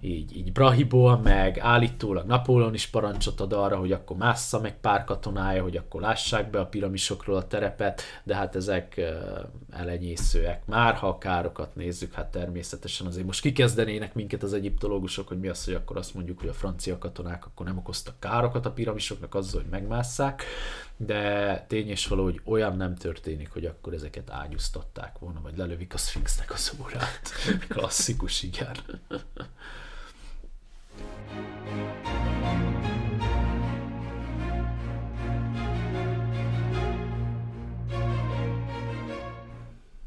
így, így Brahiból, meg állítólag Napóleon is parancsot ad arra, hogy akkor mássza meg pár katonája, hogy akkor lássák be a piramisokról a terepet, de hát ezek elenyészőek már, ha a károkat nézzük, hát természetesen azért most kikezdenének minket az egyiptológusok, hogy mi az, hogy akkor azt mondjuk, hogy a francia katonák akkor nem okoztak károkat a piramisoknak azzal, hogy megmásszák, de tény és való, hogy olyan nem történik, hogy akkor ezeket ágyúztatták volna, vagy lelövik a Sphinxnek a szobrát. <laughs> Klasszikus, igen.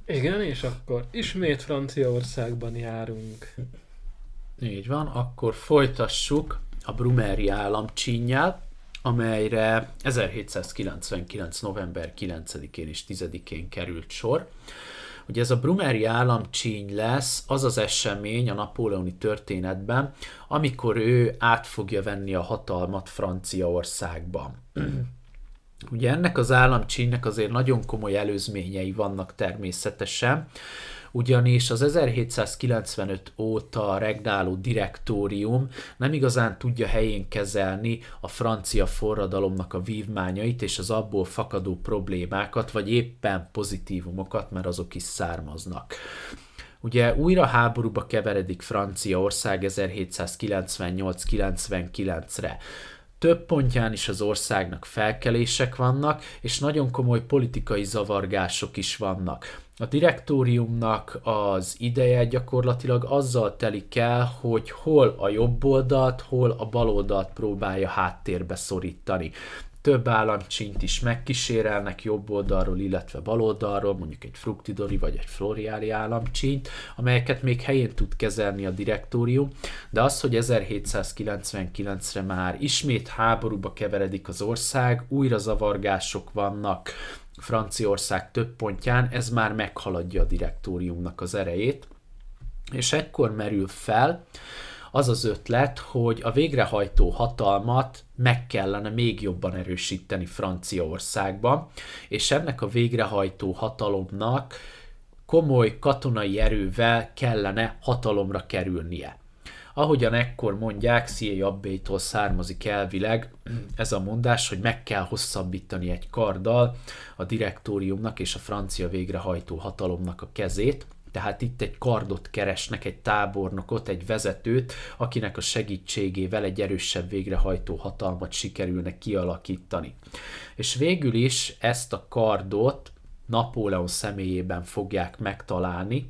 Igen, és akkor ismét Franciaországban járunk. Így van, akkor folytassuk a Brumeri állam csínyát, amelyre 1799. november 9-én és 10-én került sor. Ugye ez a Brumeri államcsíny lesz az az esemény a napóleoni történetben, amikor ő át fogja venni a hatalmat Franciaországban. Ugye ennek az államcsínynek azért nagyon komoly előzményei vannak természetesen, ugyanis az 1795 óta regnáló direktórium nem igazán tudja helyén kezelni a francia forradalomnak a vívmányait és az abból fakadó problémákat, vagy éppen pozitívumokat, mert azok is származnak. Ugye újra háborúba keveredik Franciaország 1798-99-re több pontján is az országnak felkelések vannak, és nagyon komoly politikai zavargások is vannak. A direktóriumnak az ideje gyakorlatilag azzal telik el, hogy hol a jobb oldalt, hol a bal oldalt próbálja háttérbe szorítani több államcsint is megkísérelnek jobb oldalról, illetve bal oldalról, mondjuk egy fruktidori vagy egy floriári államcsint, amelyeket még helyén tud kezelni a direktórium, de az, hogy 1799-re már ismét háborúba keveredik az ország, újra zavargások vannak Franciaország több pontján, ez már meghaladja a direktóriumnak az erejét, és ekkor merül fel, az az ötlet, hogy a végrehajtó hatalmat meg kellene még jobban erősíteni Franciaországban, és ennek a végrehajtó hatalomnak komoly katonai erővel kellene hatalomra kerülnie. Ahogyan ekkor mondják, Szia Abbétól származik elvileg ez a mondás, hogy meg kell hosszabbítani egy karddal a direktóriumnak és a francia végrehajtó hatalomnak a kezét, tehát itt egy kardot keresnek, egy tábornokot, egy vezetőt, akinek a segítségével egy erősebb végrehajtó hatalmat sikerülnek kialakítani. És végül is ezt a kardot Napóleon személyében fogják megtalálni,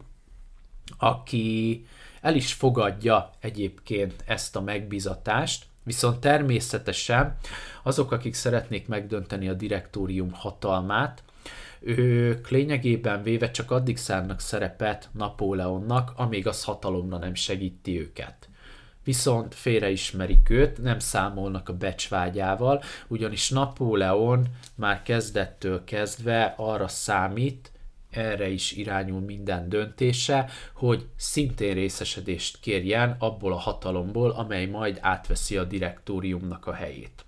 aki el is fogadja egyébként ezt a megbizatást, Viszont természetesen azok, akik szeretnék megdönteni a direktórium hatalmát, ők lényegében véve csak addig szánnak szerepet Napóleonnak, amíg az hatalomra nem segíti őket. Viszont félreismerik őt, nem számolnak a becsvágyával, ugyanis Napóleon már kezdettől kezdve arra számít, erre is irányul minden döntése, hogy szintén részesedést kérjen abból a hatalomból, amely majd átveszi a direktóriumnak a helyét.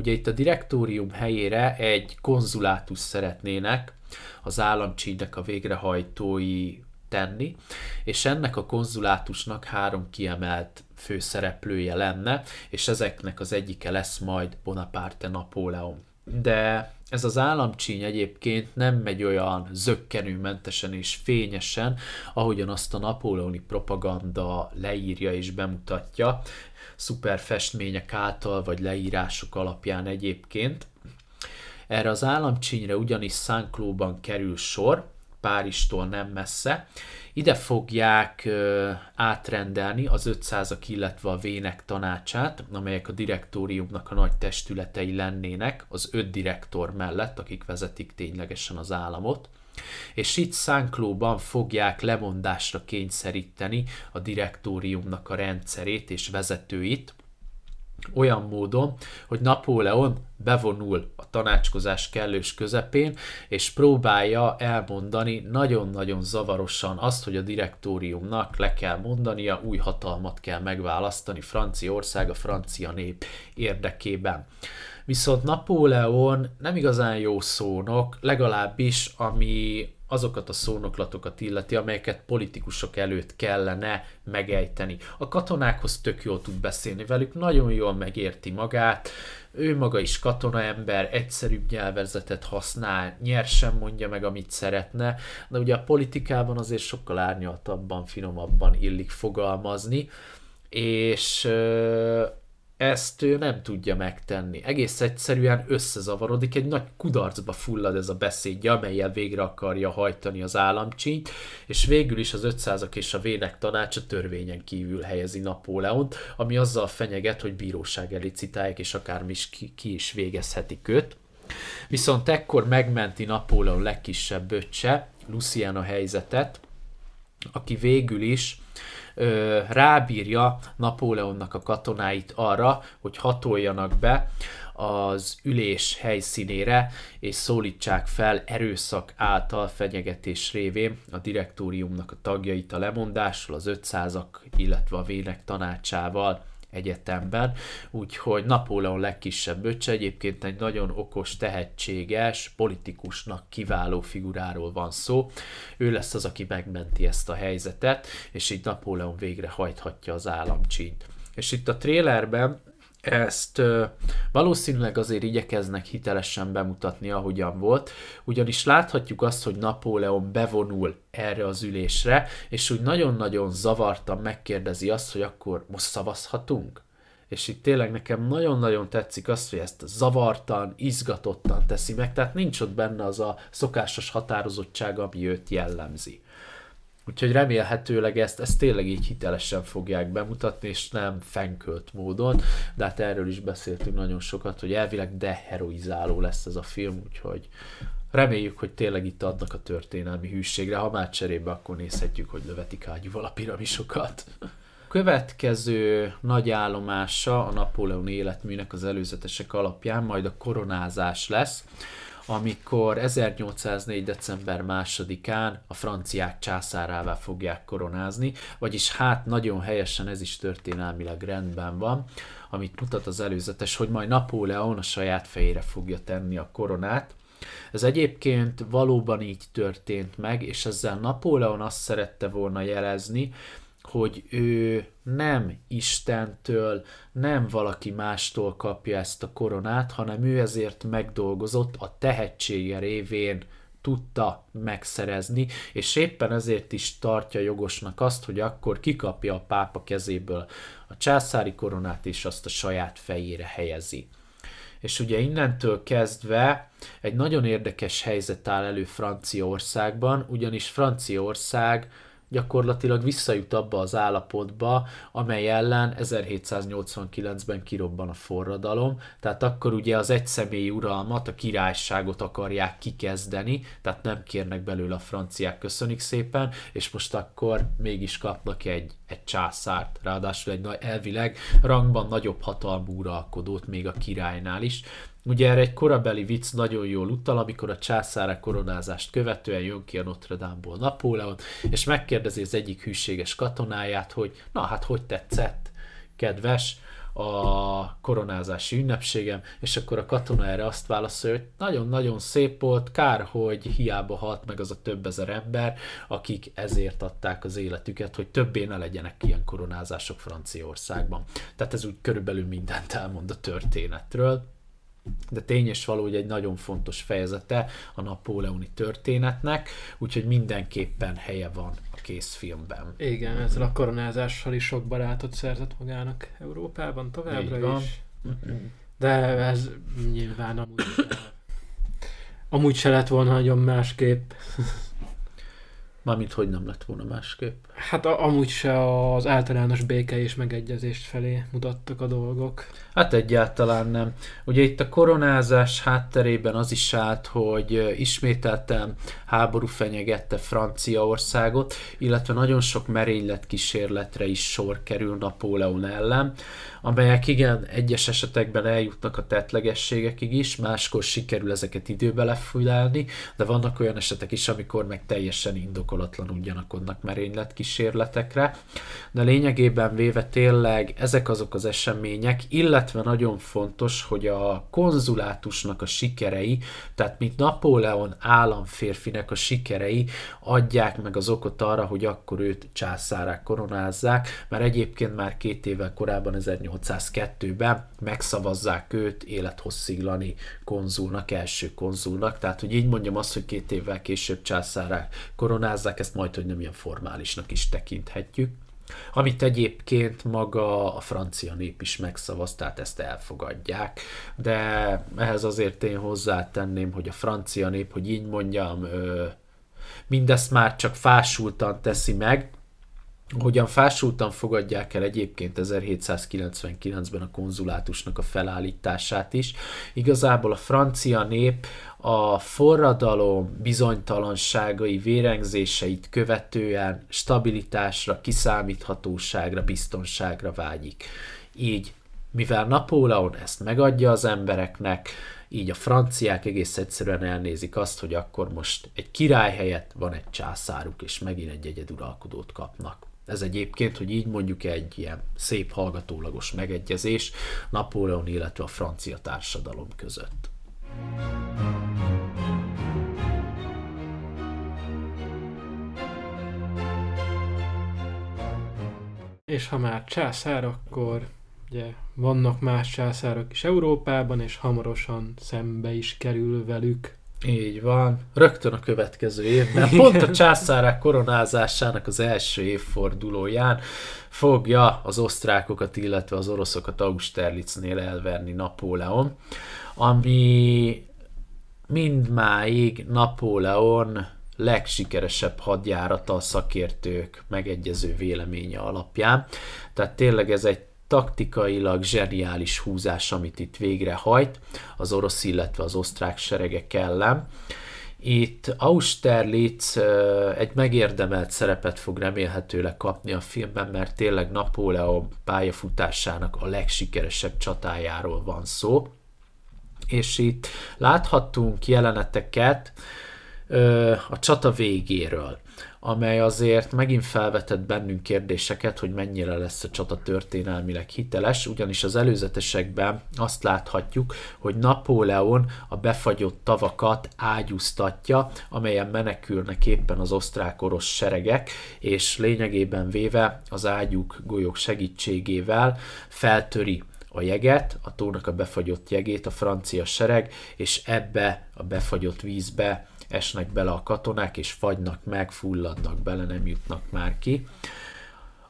Ugye itt a direktórium helyére egy konzulátus szeretnének az államcsídnek a végrehajtói tenni, és ennek a konzulátusnak három kiemelt főszereplője lenne, és ezeknek az egyike lesz majd Bonaparte Napóleon. De ez az államcsíny egyébként nem megy olyan zöggenőmentesen és fényesen, ahogyan azt a napóleoni propaganda leírja és bemutatja szuper festmények által vagy leírások alapján egyébként. Erre az államcsínyre ugyanis Szánklóban kerül sor, Párizstól nem messze. Ide fogják ö, átrendelni az 500-ak, illetve a vének tanácsát, amelyek a direktóriumnak a nagy testületei lennének, az öt direktor mellett, akik vezetik ténylegesen az államot. És itt Szánklóban fogják lemondásra kényszeríteni a direktóriumnak a rendszerét és vezetőit, olyan módon, hogy Napóleon bevonul a tanácskozás kellős közepén, és próbálja elmondani nagyon-nagyon zavarosan azt, hogy a direktóriumnak le kell mondania, új hatalmat kell megválasztani Franciaország a francia nép érdekében. Viszont Napóleon nem igazán jó szónok, legalábbis ami azokat a szónoklatokat illeti, amelyeket politikusok előtt kellene megejteni. A katonákhoz tök jól tud beszélni velük, nagyon jól megérti magát, ő maga is katonaember, egyszerűbb nyelvezetet használ, nyersen mondja meg, amit szeretne, de ugye a politikában azért sokkal árnyaltabban, finomabban illik fogalmazni, és ezt ő nem tudja megtenni. Egész egyszerűen összezavarodik, egy nagy kudarcba fullad ez a beszédje, amelyel végre akarja hajtani az államcsint, és végül is az 500 és a vének tanácsa törvényen kívül helyezi Napóleont, ami azzal fenyeget, hogy bíróság elé citálják, és akár is ki, ki is végezhetik őt. Viszont ekkor megmenti Napóleon legkisebb öccse, a helyzetet, aki végül is rábírja Napóleonnak a katonáit arra, hogy hatoljanak be az ülés helyszínére, és szólítsák fel erőszak által fenyegetés révén a direktóriumnak a tagjait a lemondásról, az 500-ak, illetve a vének tanácsával egyetemben, úgyhogy Napóleon legkisebb öccse egyébként egy nagyon okos, tehetséges, politikusnak kiváló figuráról van szó. Ő lesz az, aki megmenti ezt a helyzetet, és így Napóleon végre hajthatja az államcsint. És itt a trélerben ezt ö, valószínűleg azért igyekeznek hitelesen bemutatni, ahogyan volt, ugyanis láthatjuk azt, hogy Napóleon bevonul erre az ülésre, és úgy nagyon-nagyon zavartan megkérdezi azt, hogy akkor most szavazhatunk? És itt tényleg nekem nagyon-nagyon tetszik azt, hogy ezt zavartan, izgatottan teszi meg, tehát nincs ott benne az a szokásos határozottság, ami őt jellemzi. Úgyhogy remélhetőleg ezt, ezt tényleg így hitelesen fogják bemutatni, és nem fenkölt módon, de hát erről is beszéltünk nagyon sokat, hogy elvileg deheroizáló lesz ez a film, úgyhogy reméljük, hogy tényleg itt adnak a történelmi hűségre, ha már cserébe, akkor nézhetjük, hogy lövetik ágyúval a piramisokat. Következő nagy állomása a Napóleon életműnek az előzetesek alapján majd a koronázás lesz amikor 1804. december másodikán a franciák császárává fogják koronázni, vagyis hát nagyon helyesen ez is történelmileg rendben van, amit mutat az előzetes, hogy majd Napóleon a saját fejére fogja tenni a koronát, ez egyébként valóban így történt meg, és ezzel Napóleon azt szerette volna jelezni, hogy ő nem Istentől, nem valaki mástól kapja ezt a koronát, hanem ő ezért megdolgozott a tehetsége révén tudta megszerezni, és éppen ezért is tartja jogosnak azt, hogy akkor kikapja a pápa kezéből a császári koronát, és azt a saját fejére helyezi. És ugye innentől kezdve egy nagyon érdekes helyzet áll elő Franciaországban, ugyanis Franciaország gyakorlatilag visszajut abba az állapotba, amely ellen 1789-ben kirobban a forradalom, tehát akkor ugye az egyszemélyi uralmat, a királyságot akarják kikezdeni, tehát nem kérnek belőle a franciák, köszönik szépen, és most akkor mégis kapnak egy, egy császárt, ráadásul egy nagy elvileg rangban nagyobb hatalmú uralkodót még a királynál is, Ugye erre egy korabeli vicc nagyon jól utal, amikor a császára koronázást követően jön ki a Notre Dame-ból Napóleon, és megkérdezi az egyik hűséges katonáját, hogy na hát hogy tetszett, kedves, a koronázási ünnepségem, és akkor a katona erre azt válaszolja, hogy nagyon-nagyon szép volt, kár, hogy hiába halt meg az a több ezer ember, akik ezért adták az életüket, hogy többé ne legyenek ilyen koronázások Franciaországban. Tehát ez úgy körülbelül mindent elmond a történetről de tényes való, hogy egy nagyon fontos fejezete a napóleoni történetnek, úgyhogy mindenképpen helye van a készfilmben. Igen, ezzel a koronázással is sok barátot szerzett magának Európában továbbra Így van. is. De ez nyilván amúgy amúgy se lett volna nagyon másképp. Mármint, hogy nem lett volna másképp. Hát a, amúgy se az általános béke és megegyezést felé mutattak a dolgok. Hát egyáltalán nem. Ugye itt a koronázás hátterében az is állt, hogy ismételten háború fenyegette Franciaországot, illetve nagyon sok merénylet kísérletre is sor kerül Napóleon ellen, amelyek igen, egyes esetekben eljutnak a tetlegességekig is, máskor sikerül ezeket időbe lefújlálni, de vannak olyan esetek is, amikor meg teljesen indokolatlanul gyanakodnak merénylet kísérletre kísérletekre, de lényegében véve tényleg ezek azok az események, illetve nagyon fontos, hogy a konzulátusnak a sikerei, tehát mint Napóleon államférfinek a sikerei adják meg az okot arra, hogy akkor őt császárá koronázzák, mert egyébként már két évvel korábban, 1802-ben megszavazzák őt élethossziglani konzulnak, első konzulnak, tehát hogy így mondjam azt, hogy két évvel később császárá koronázzák, ezt majd, hogy nem ilyen formálisnak is is tekinthetjük, amit egyébként maga a francia nép is megszavaz, tehát ezt elfogadják, de ehhez azért én hozzátenném, hogy a francia nép, hogy így mondjam, mindezt már csak fásultan teszi meg, hogyan fásultan fogadják el egyébként 1799-ben a konzulátusnak a felállítását is. Igazából a francia nép a forradalom bizonytalanságai, vérengzéseit követően stabilitásra, kiszámíthatóságra, biztonságra vágyik. Így, mivel Napóleon ezt megadja az embereknek, így a franciák egész egyszerűen elnézik azt, hogy akkor most egy király helyett van egy császáruk, és megint egy egyeduralkodót kapnak. Ez egyébként, hogy így mondjuk egy ilyen szép hallgatólagos megegyezés Napóleon, illetve a francia társadalom között. És ha már császár, akkor ugye vannak más császárok is Európában, és hamarosan szembe is kerül velük így van. Rögtön a következő évben, pont a császárák koronázásának az első évfordulóján fogja az osztrákokat, illetve az oroszokat Austerlitznél elverni Napóleon, ami mindmáig Napóleon legsikeresebb hadjárata a szakértők megegyező véleménye alapján. Tehát tényleg ez egy taktikailag zseniális húzás, amit itt végrehajt az orosz, illetve az osztrák seregek ellen. Itt Austerlitz egy megérdemelt szerepet fog remélhetőleg kapni a filmben, mert tényleg Napóleon pályafutásának a legsikeresebb csatájáról van szó. És itt láthattunk jeleneteket a csata végéről amely azért megint felvetett bennünk kérdéseket, hogy mennyire lesz a csata történelmileg hiteles, ugyanis az előzetesekben azt láthatjuk, hogy Napóleon a befagyott tavakat ágyúztatja, amelyen menekülnek éppen az osztrák orosz seregek, és lényegében véve az ágyúk golyók segítségével feltöri a jeget, a tónak a befagyott jegét, a francia sereg, és ebbe a befagyott vízbe esnek bele a katonák, és fagynak meg, fulladnak bele, nem jutnak már ki.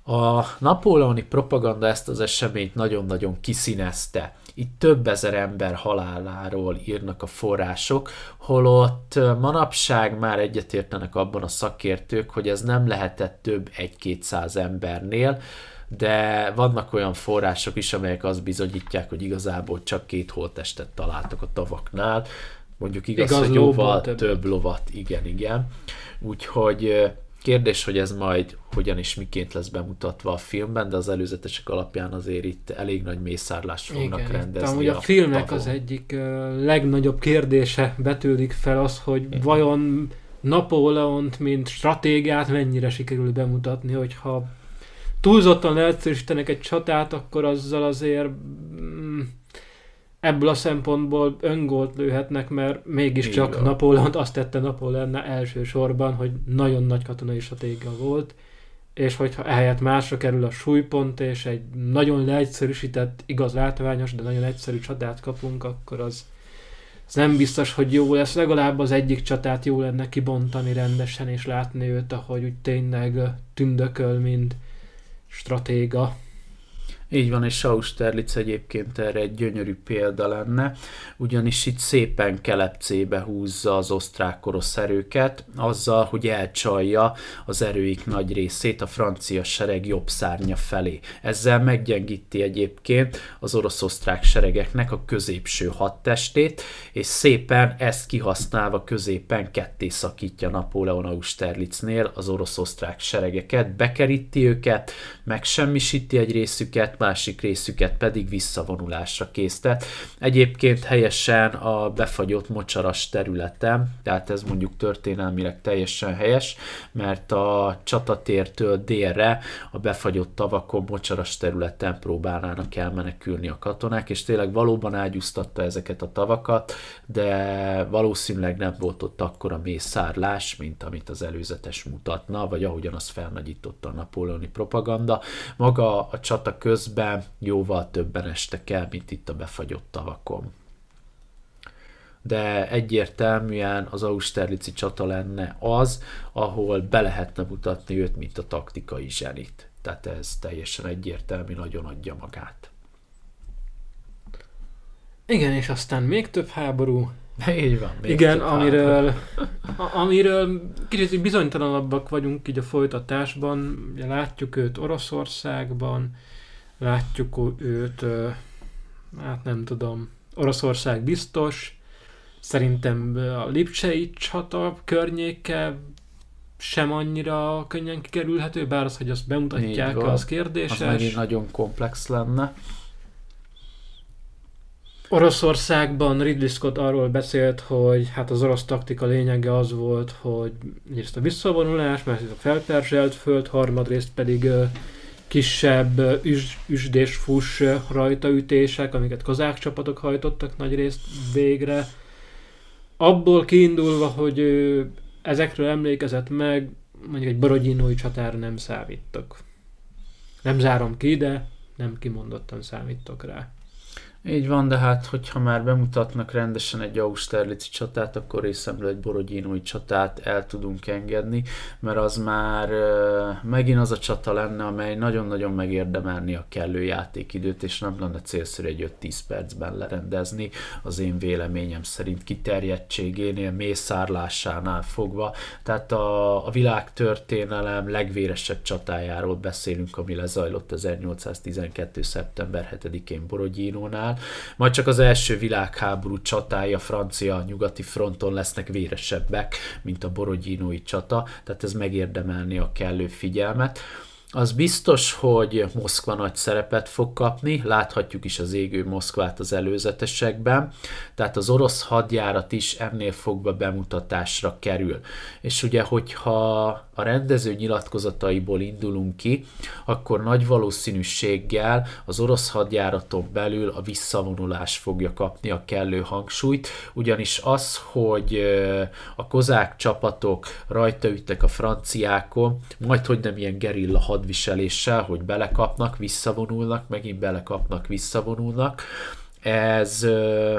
A napóleoni propaganda ezt az eseményt nagyon-nagyon kiszínezte. Itt több ezer ember haláláról írnak a források, holott manapság már egyetértenek abban a szakértők, hogy ez nem lehetett több egy-kétszáz embernél, de vannak olyan források is, amelyek azt bizonyítják, hogy igazából csak két holttestet találtak a tavaknál, mondjuk igaz, igaz hogy lóval több. több lovat, igen, igen. Úgyhogy kérdés, hogy ez majd hogyan és miként lesz bemutatva a filmben, de az előzetesek alapján azért itt elég nagy mészárlást fognak igen, rendezni. Amúgy a, a filmnek tavon. az egyik legnagyobb kérdése betűdik fel az, hogy igen. vajon Napóleont, mint stratégiát mennyire sikerül bemutatni, hogyha túlzottan leegyszerűsítenek egy csatát, akkor azzal azért mm, ebből a szempontból öngolt lőhetnek, mert mégiscsak Igen. Napóleont azt tette Napóleon elsősorban, hogy nagyon nagy katonai stratégia volt, és hogyha ehelyett másra kerül a súlypont, és egy nagyon leegyszerűsített, igaz látványos, de nagyon egyszerű csatát kapunk, akkor az, az nem biztos, hogy jó lesz. Legalább az egyik csatát jó lenne kibontani rendesen, és látni őt, ahogy úgy tényleg tündököl, mint stratéga. Így van, és Austerlitz egyébként erre egy gyönyörű példa lenne, ugyanis itt szépen kelepcébe húzza az osztrák orosz erőket, azzal, hogy elcsalja az erőik nagy részét a francia sereg jobb szárnya felé. Ezzel meggyengíti egyébként az orosz-osztrák seregeknek a középső hadtestét, és szépen ezt kihasználva középen ketté szakítja Napóleon Austerlitznél az orosz-osztrák seregeket, bekeríti őket, megsemmisíti egy részüket, másik részüket pedig visszavonulásra késztet. Egyébként helyesen a befagyott mocsaras területen, tehát ez mondjuk történelmileg teljesen helyes, mert a csatatértől délre a befagyott tavakon, mocsaras területen próbálnának elmenekülni a katonák, és tényleg valóban ágyúztatta ezeket a tavakat, de valószínűleg nem volt ott akkora mészárlás, mint amit az előzetes mutatna, vagy ahogyan az felnagyította a napóleoni propaganda. Maga a csata közben közben jóval többen estek el, mint itt a befagyott tavakon. De egyértelműen az Austerlici csata lenne az, ahol be lehetne mutatni őt, mint a taktikai zsenit. Tehát ez teljesen egyértelmű, nagyon adja magát. Igen, és aztán még több háború. <laughs> Így van. Még Igen, több amiről, <laughs> a, amiről kicsit bizonytalanabbak vagyunk így a folytatásban. Ugye látjuk őt Oroszországban, látjuk őt, hát nem tudom, Oroszország biztos, szerintem a Lipcsei csata környéke sem annyira könnyen kikerülhető, bár az, hogy azt bemutatják, az kérdéses. Az megint nagyon komplex lenne. Oroszországban Ridley Scott arról beszélt, hogy hát az orosz taktika lényege az volt, hogy egyrészt a visszavonulás, másrészt a felperzselt föld, harmadrészt pedig kisebb üs, rajta rajtaütések, amiket kazák csapatok hajtottak nagy részt végre. Abból kiindulva, hogy ezekről emlékezett meg, mondjuk egy barogyinói csatára nem számítok. Nem zárom ki, de nem kimondottan számítok rá. Így van, de hát hogyha már bemutatnak rendesen egy Austerlitz csatát, akkor részemről egy Borogyinói csatát el tudunk engedni, mert az már megint az a csata lenne, amely nagyon-nagyon megérdemelni a kellő játékidőt, és nem lenne célszerű egy 5-10 percben lerendezni, az én véleményem szerint kiterjedtségénél, mészárlásánál fogva. Tehát a, a világtörténelem legvéresebb csatájáról beszélünk, ami lezajlott 1812. szeptember 7-én Borogyinónál, csatájánál, majd csak az első világháború csatája francia nyugati fronton lesznek véresebbek, mint a borogyinói csata, tehát ez megérdemelni a kellő figyelmet. Az biztos, hogy Moszkva nagy szerepet fog kapni, láthatjuk is az égő Moszkvát az előzetesekben, tehát az orosz hadjárat is ennél fogva bemutatásra kerül. És ugye, hogyha a rendező nyilatkozataiból indulunk ki, akkor nagy valószínűséggel az orosz hadjáraton belül a visszavonulás fogja kapni a kellő hangsúlyt, ugyanis az, hogy a kozák csapatok rajtaüttek a franciákon, majd hogy nem ilyen gerilla hadviseléssel, hogy belekapnak, visszavonulnak, megint belekapnak, visszavonulnak, ez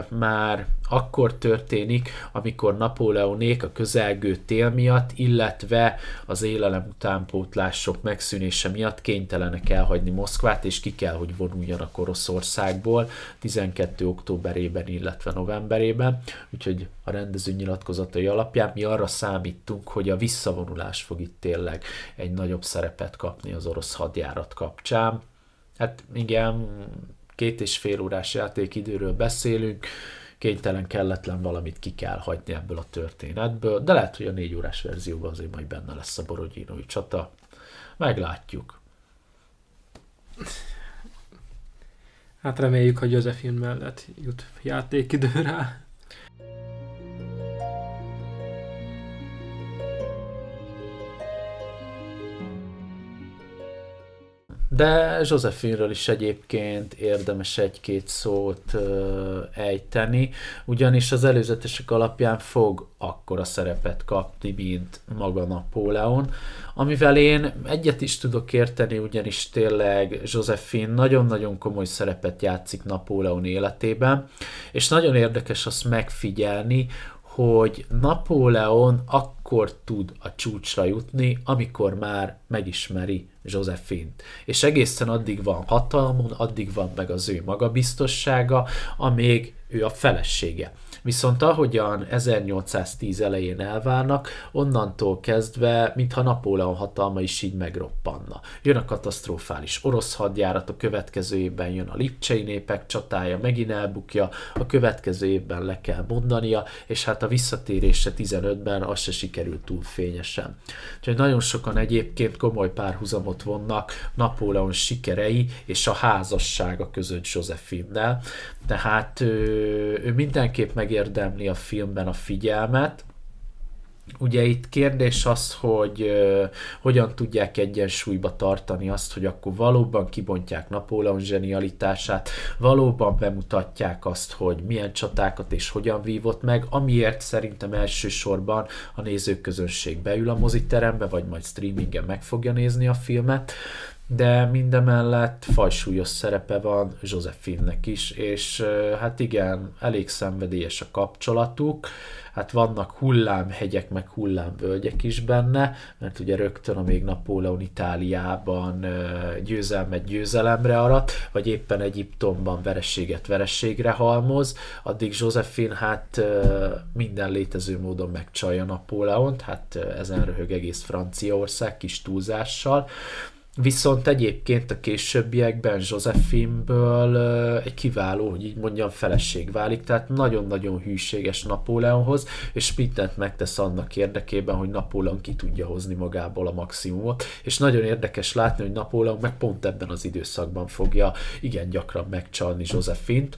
már akkor történik, amikor Napóleonék a közelgő tél miatt, illetve az élelem utánpótlások megszűnése miatt kénytelenek elhagyni Moszkvát, és ki kell, hogy vonuljanak Oroszországból 12. októberében, illetve novemberében. Úgyhogy a rendező nyilatkozatai alapján mi arra számítunk, hogy a visszavonulás fog itt tényleg egy nagyobb szerepet kapni az orosz hadjárat kapcsán. Hát igen, két és fél órás játékidőről beszélünk, kénytelen, kelletlen valamit ki kell hagyni ebből a történetből, de lehet, hogy a négy órás verzióban azért majd benne lesz a Borodinói csata. Meglátjuk. Hát reméljük, hogy Josephine mellett jut játékidő rá. De Josefinről is egyébként érdemes egy-két szót ö, ejteni, ugyanis az előzetesek alapján fog akkora szerepet kapni, mint maga Napóleon, amivel én egyet is tudok érteni, ugyanis tényleg Josephine nagyon-nagyon komoly szerepet játszik Napóleon életében, és nagyon érdekes azt megfigyelni, hogy Napóleon akkor tud a csúcsra jutni, amikor már megismeri Josephine-t. És egészen addig van hatalmon, addig van meg az ő magabiztossága, amíg ő a felesége. Viszont ahogyan 1810 elején elválnak, onnantól kezdve, mintha Napóleon hatalma is így megroppanna. Jön a katasztrofális orosz hadjárat, a következő évben jön a lipcsei népek csatája, megint elbukja, a következő évben le kell mondania, és hát a visszatérése 15-ben az se sikerült túl fényesen. Úgyhogy nagyon sokan egyébként komoly párhuzamot vonnak Napóleon sikerei és a házassága között Josephine-nel, tehát ő, ő mindenképp meg megérdemli a filmben a figyelmet. Ugye itt kérdés az, hogy hogyan tudják egyensúlyba tartani azt, hogy akkor valóban kibontják Napóleon zsenialitását, valóban bemutatják azt, hogy milyen csatákat és hogyan vívott meg, amiért szerintem elsősorban a nézőközönség beül a moziterembe, vagy majd streamingen meg fogja nézni a filmet de mindemellett fajsúlyos szerepe van Josephine-nek is, és hát igen, elég szenvedélyes a kapcsolatuk, hát vannak hullámhegyek, meg hullámvölgyek is benne, mert ugye rögtön a még Napóleon Itáliában győzelmet győzelemre arat, vagy éppen Egyiptomban vereséget vereségre halmoz, addig Josephine hát minden létező módon megcsalja Napóleont, hát ezen röhög egész Franciaország kis túlzással, Viszont egyébként a későbbiekben Josephine-ből egy kiváló, hogy így mondjam, feleség válik, tehát nagyon-nagyon hűséges Napóleonhoz, és mindent megtesz annak érdekében, hogy Napóleon ki tudja hozni magából a maximumot, és nagyon érdekes látni, hogy Napóleon meg pont ebben az időszakban fogja igen gyakran megcsalni Josephine-t,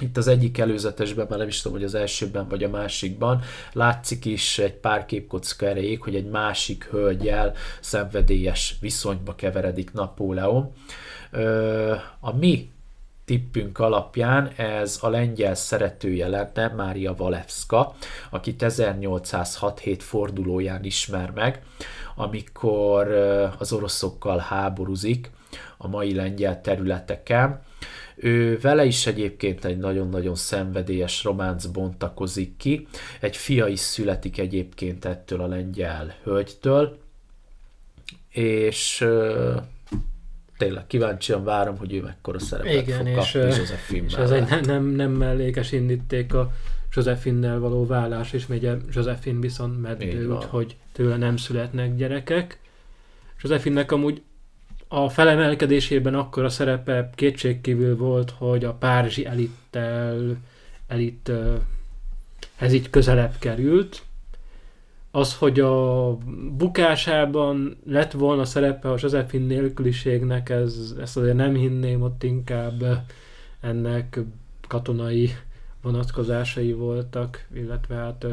itt az egyik előzetesben, már nem is tudom, hogy az elsőben vagy a másikban, látszik is egy pár képkocka erejék, hogy egy másik hölgyel szenvedélyes viszonyba keveredik Napóleon. A mi tippünk alapján ez a lengyel szeretője lenne, Mária Valevska, akit 1867 fordulóján ismer meg, amikor az oroszokkal háborúzik a mai lengyel területeken, ő vele is egyébként egy nagyon-nagyon szenvedélyes románc bontakozik ki. Egy fia is születik egyébként ettől a lengyel hölgytől, és ö, tényleg kíváncsian várom, hogy ő mekkora szerepet Igen, fog és, kapni Josephine És ez egy nem, nem, nem mellékes indíték a Josephine-nel való vállás, és ugye Josephine viszont meddő, úgyhogy tőle nem születnek gyerekek. Josephinnek amúgy a felemelkedésében akkor a szerepe kétségkívül volt, hogy a párizsi elittel, ez így közelebb került. Az, hogy a bukásában lett volna szerepe a Josephine nélküliségnek, ez, ezt azért nem hinném, ott inkább ennek katonai vonatkozásai voltak, illetve hát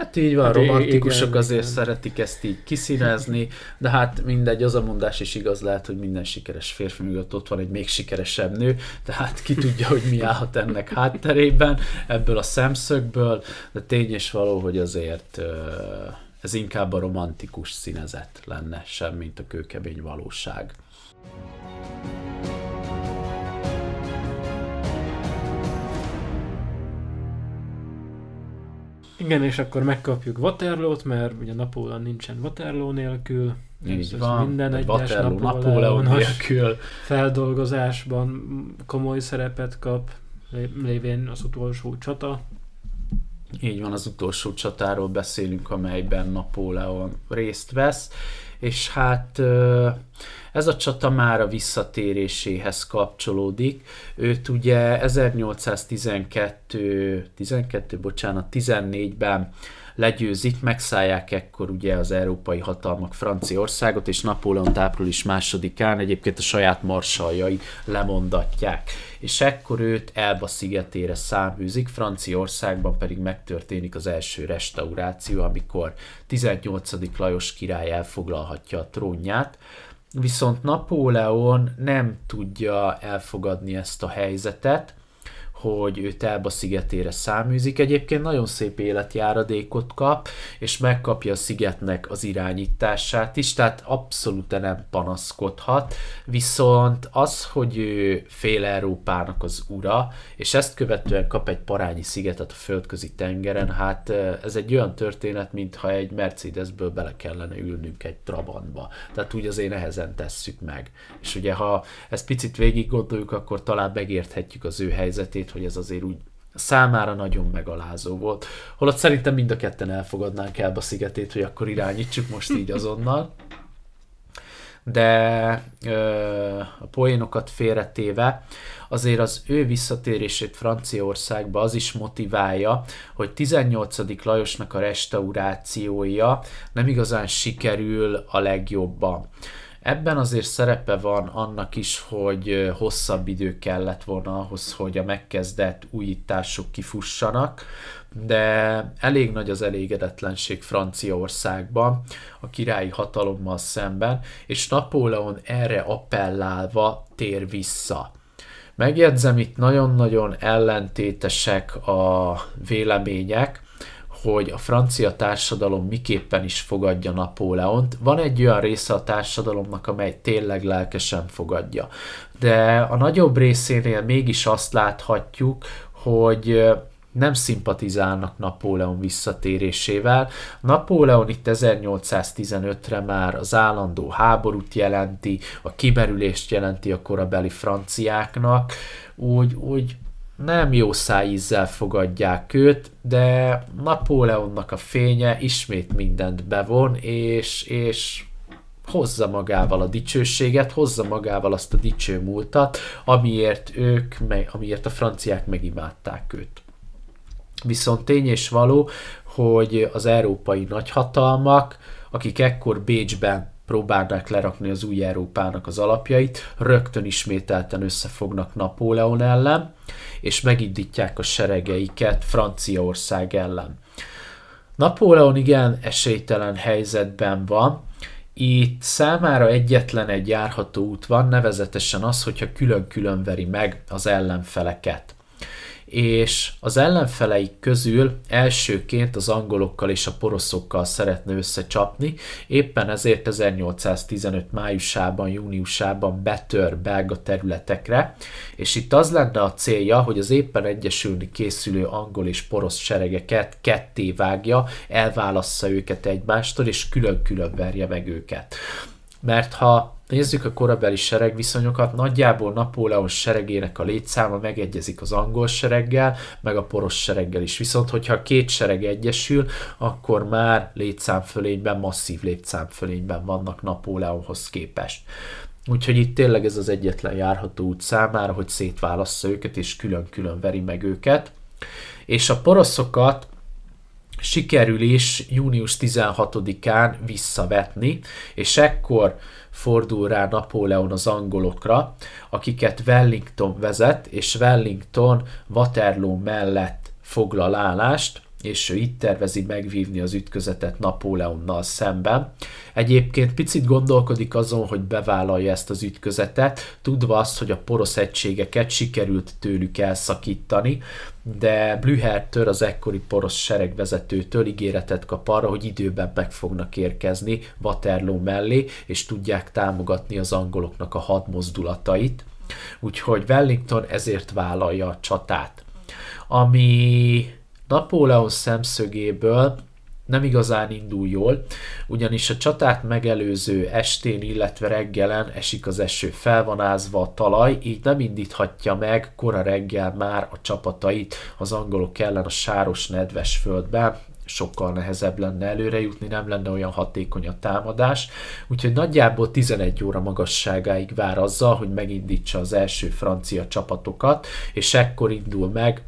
Hát így van, hát romantikusok igen, azért igen. szeretik ezt így kiszínezni, de hát mindegy, az a mondás is igaz lehet, hogy minden sikeres férfi mögött ott van egy még sikeresebb nő, tehát ki tudja, hogy mi állhat ennek hátterében, ebből a szemszögből, de tény és való, hogy azért ez inkább a romantikus színezet lenne, sem mint a kőkebény valóság. Igen, és akkor megkapjuk Waterloo-t, mert ugye Napóleon nincsen Waterloo nélkül. Így van, minden egyes Waterloo, Napóleon nélkül. feldolgozásban komoly szerepet kap, lévén az utolsó csata. Így van, az utolsó csatáról beszélünk, amelyben Napóleon részt vesz, és hát ez a csata már a visszatéréséhez kapcsolódik. Őt ugye 1812, 12, bocsánat, 14-ben legyőzik, megszállják ekkor ugye az európai hatalmak Franciaországot, és Napóleont április másodikán egyébként a saját marsaljai lemondatják. És ekkor őt Elba szigetére száműzik, Franciaországban pedig megtörténik az első restauráció, amikor 18. Lajos király elfoglalhatja a trónját. Viszont Napóleon nem tudja elfogadni ezt a helyzetet, hogy ő Telba szigetére száműzik. Egyébként nagyon szép életjáradékot kap, és megkapja a szigetnek az irányítását is, tehát abszolút nem panaszkodhat. Viszont az, hogy ő fél Európának az ura, és ezt követően kap egy parányi szigetet a földközi tengeren, hát ez egy olyan történet, mintha egy Mercedesből bele kellene ülnünk egy Trabantba. Tehát úgy azért nehezen tesszük meg. És ugye ha ezt picit végig gondoljuk, akkor talán megérthetjük az ő helyzetét, egyébként, hogy ez azért úgy számára nagyon megalázó volt. Holott szerintem mind a ketten elfogadnánk el a szigetét, hogy akkor irányítsuk most így azonnal. De ö, a poénokat félretéve, azért az ő visszatérését Franciaországba az is motiválja, hogy 18. Lajosnak a restaurációja nem igazán sikerül a legjobban. Ebben azért szerepe van annak is, hogy hosszabb idő kellett volna ahhoz, hogy a megkezdett újítások kifussanak, de elég nagy az elégedetlenség Franciaországban a királyi hatalommal szemben, és Napóleon erre appellálva tér vissza. Megjegyzem, itt nagyon-nagyon ellentétesek a vélemények, hogy a francia társadalom miképpen is fogadja Napóleont. Van egy olyan része a társadalomnak, amely tényleg lelkesen fogadja. De a nagyobb részénél mégis azt láthatjuk, hogy nem szimpatizálnak Napóleon visszatérésével. Napóleon itt 1815-re már az állandó háborút jelenti, a kimerülést jelenti a korabeli franciáknak, úgy, úgy nem jó szájízzel fogadják őt, de Napóleonnak a fénye ismét mindent bevon, és, és hozza magával a dicsőséget, hozza magával azt a dicső múltat, amiért ők, amiért a franciák megimádták őt. Viszont tény és való, hogy az európai nagyhatalmak, akik ekkor Bécsben próbálnák lerakni az új Európának az alapjait, rögtön ismételten összefognak Napóleon ellen, és megindítják a seregeiket Franciaország ellen. Napóleon igen esélytelen helyzetben van, itt számára egyetlen egy járható út van, nevezetesen az, hogyha külön-külön veri meg az ellenfeleket és az ellenfeleik közül elsőként az angolokkal és a poroszokkal szeretne összecsapni, éppen ezért 1815 májusában, júniusában betör belga területekre, és itt az lenne a célja, hogy az éppen egyesülni készülő angol és porosz seregeket ketté vágja, elválassza őket egymástól, és külön-külön verje meg őket. Mert ha Nézzük a korabeli seregviszonyokat, nagyjából Napóleon seregének a létszáma megegyezik az angol sereggel, meg a poros sereggel is. Viszont, hogyha a két sereg egyesül, akkor már létszámfölényben, masszív létszámfölényben vannak Napóleonhoz képest. Úgyhogy itt tényleg ez az egyetlen járható út számára, hogy szétválassza őket, és külön-külön veri meg őket. És a poroszokat sikerül is június 16-án visszavetni, és ekkor fordul rá Napóleon az angolokra, akiket Wellington vezet, és Wellington Waterloo mellett foglal állást, és ő itt tervezi megvívni az ütközetet Napóleonnal szemben. Egyébként picit gondolkodik azon, hogy bevállalja ezt az ütközetet, tudva azt, hogy a porosz egységeket sikerült tőlük elszakítani, de Blüher tör az ekkori porosz seregvezetőtől ígéretet kap arra, hogy időben meg fognak érkezni Waterloo mellé, és tudják támogatni az angoloknak a hadmozdulatait. Úgyhogy Wellington ezért vállalja a csatát. Ami Napóleon szemszögéből nem igazán indul jól, ugyanis a csatát megelőző estén, illetve reggelen esik az eső, fel van ázva a talaj, így nem indíthatja meg kora reggel már a csapatait az angolok ellen a sáros, nedves földben, sokkal nehezebb lenne előre jutni, nem lenne olyan hatékony a támadás, úgyhogy nagyjából 11 óra magasságáig vár azzal, hogy megindítsa az első francia csapatokat, és ekkor indul meg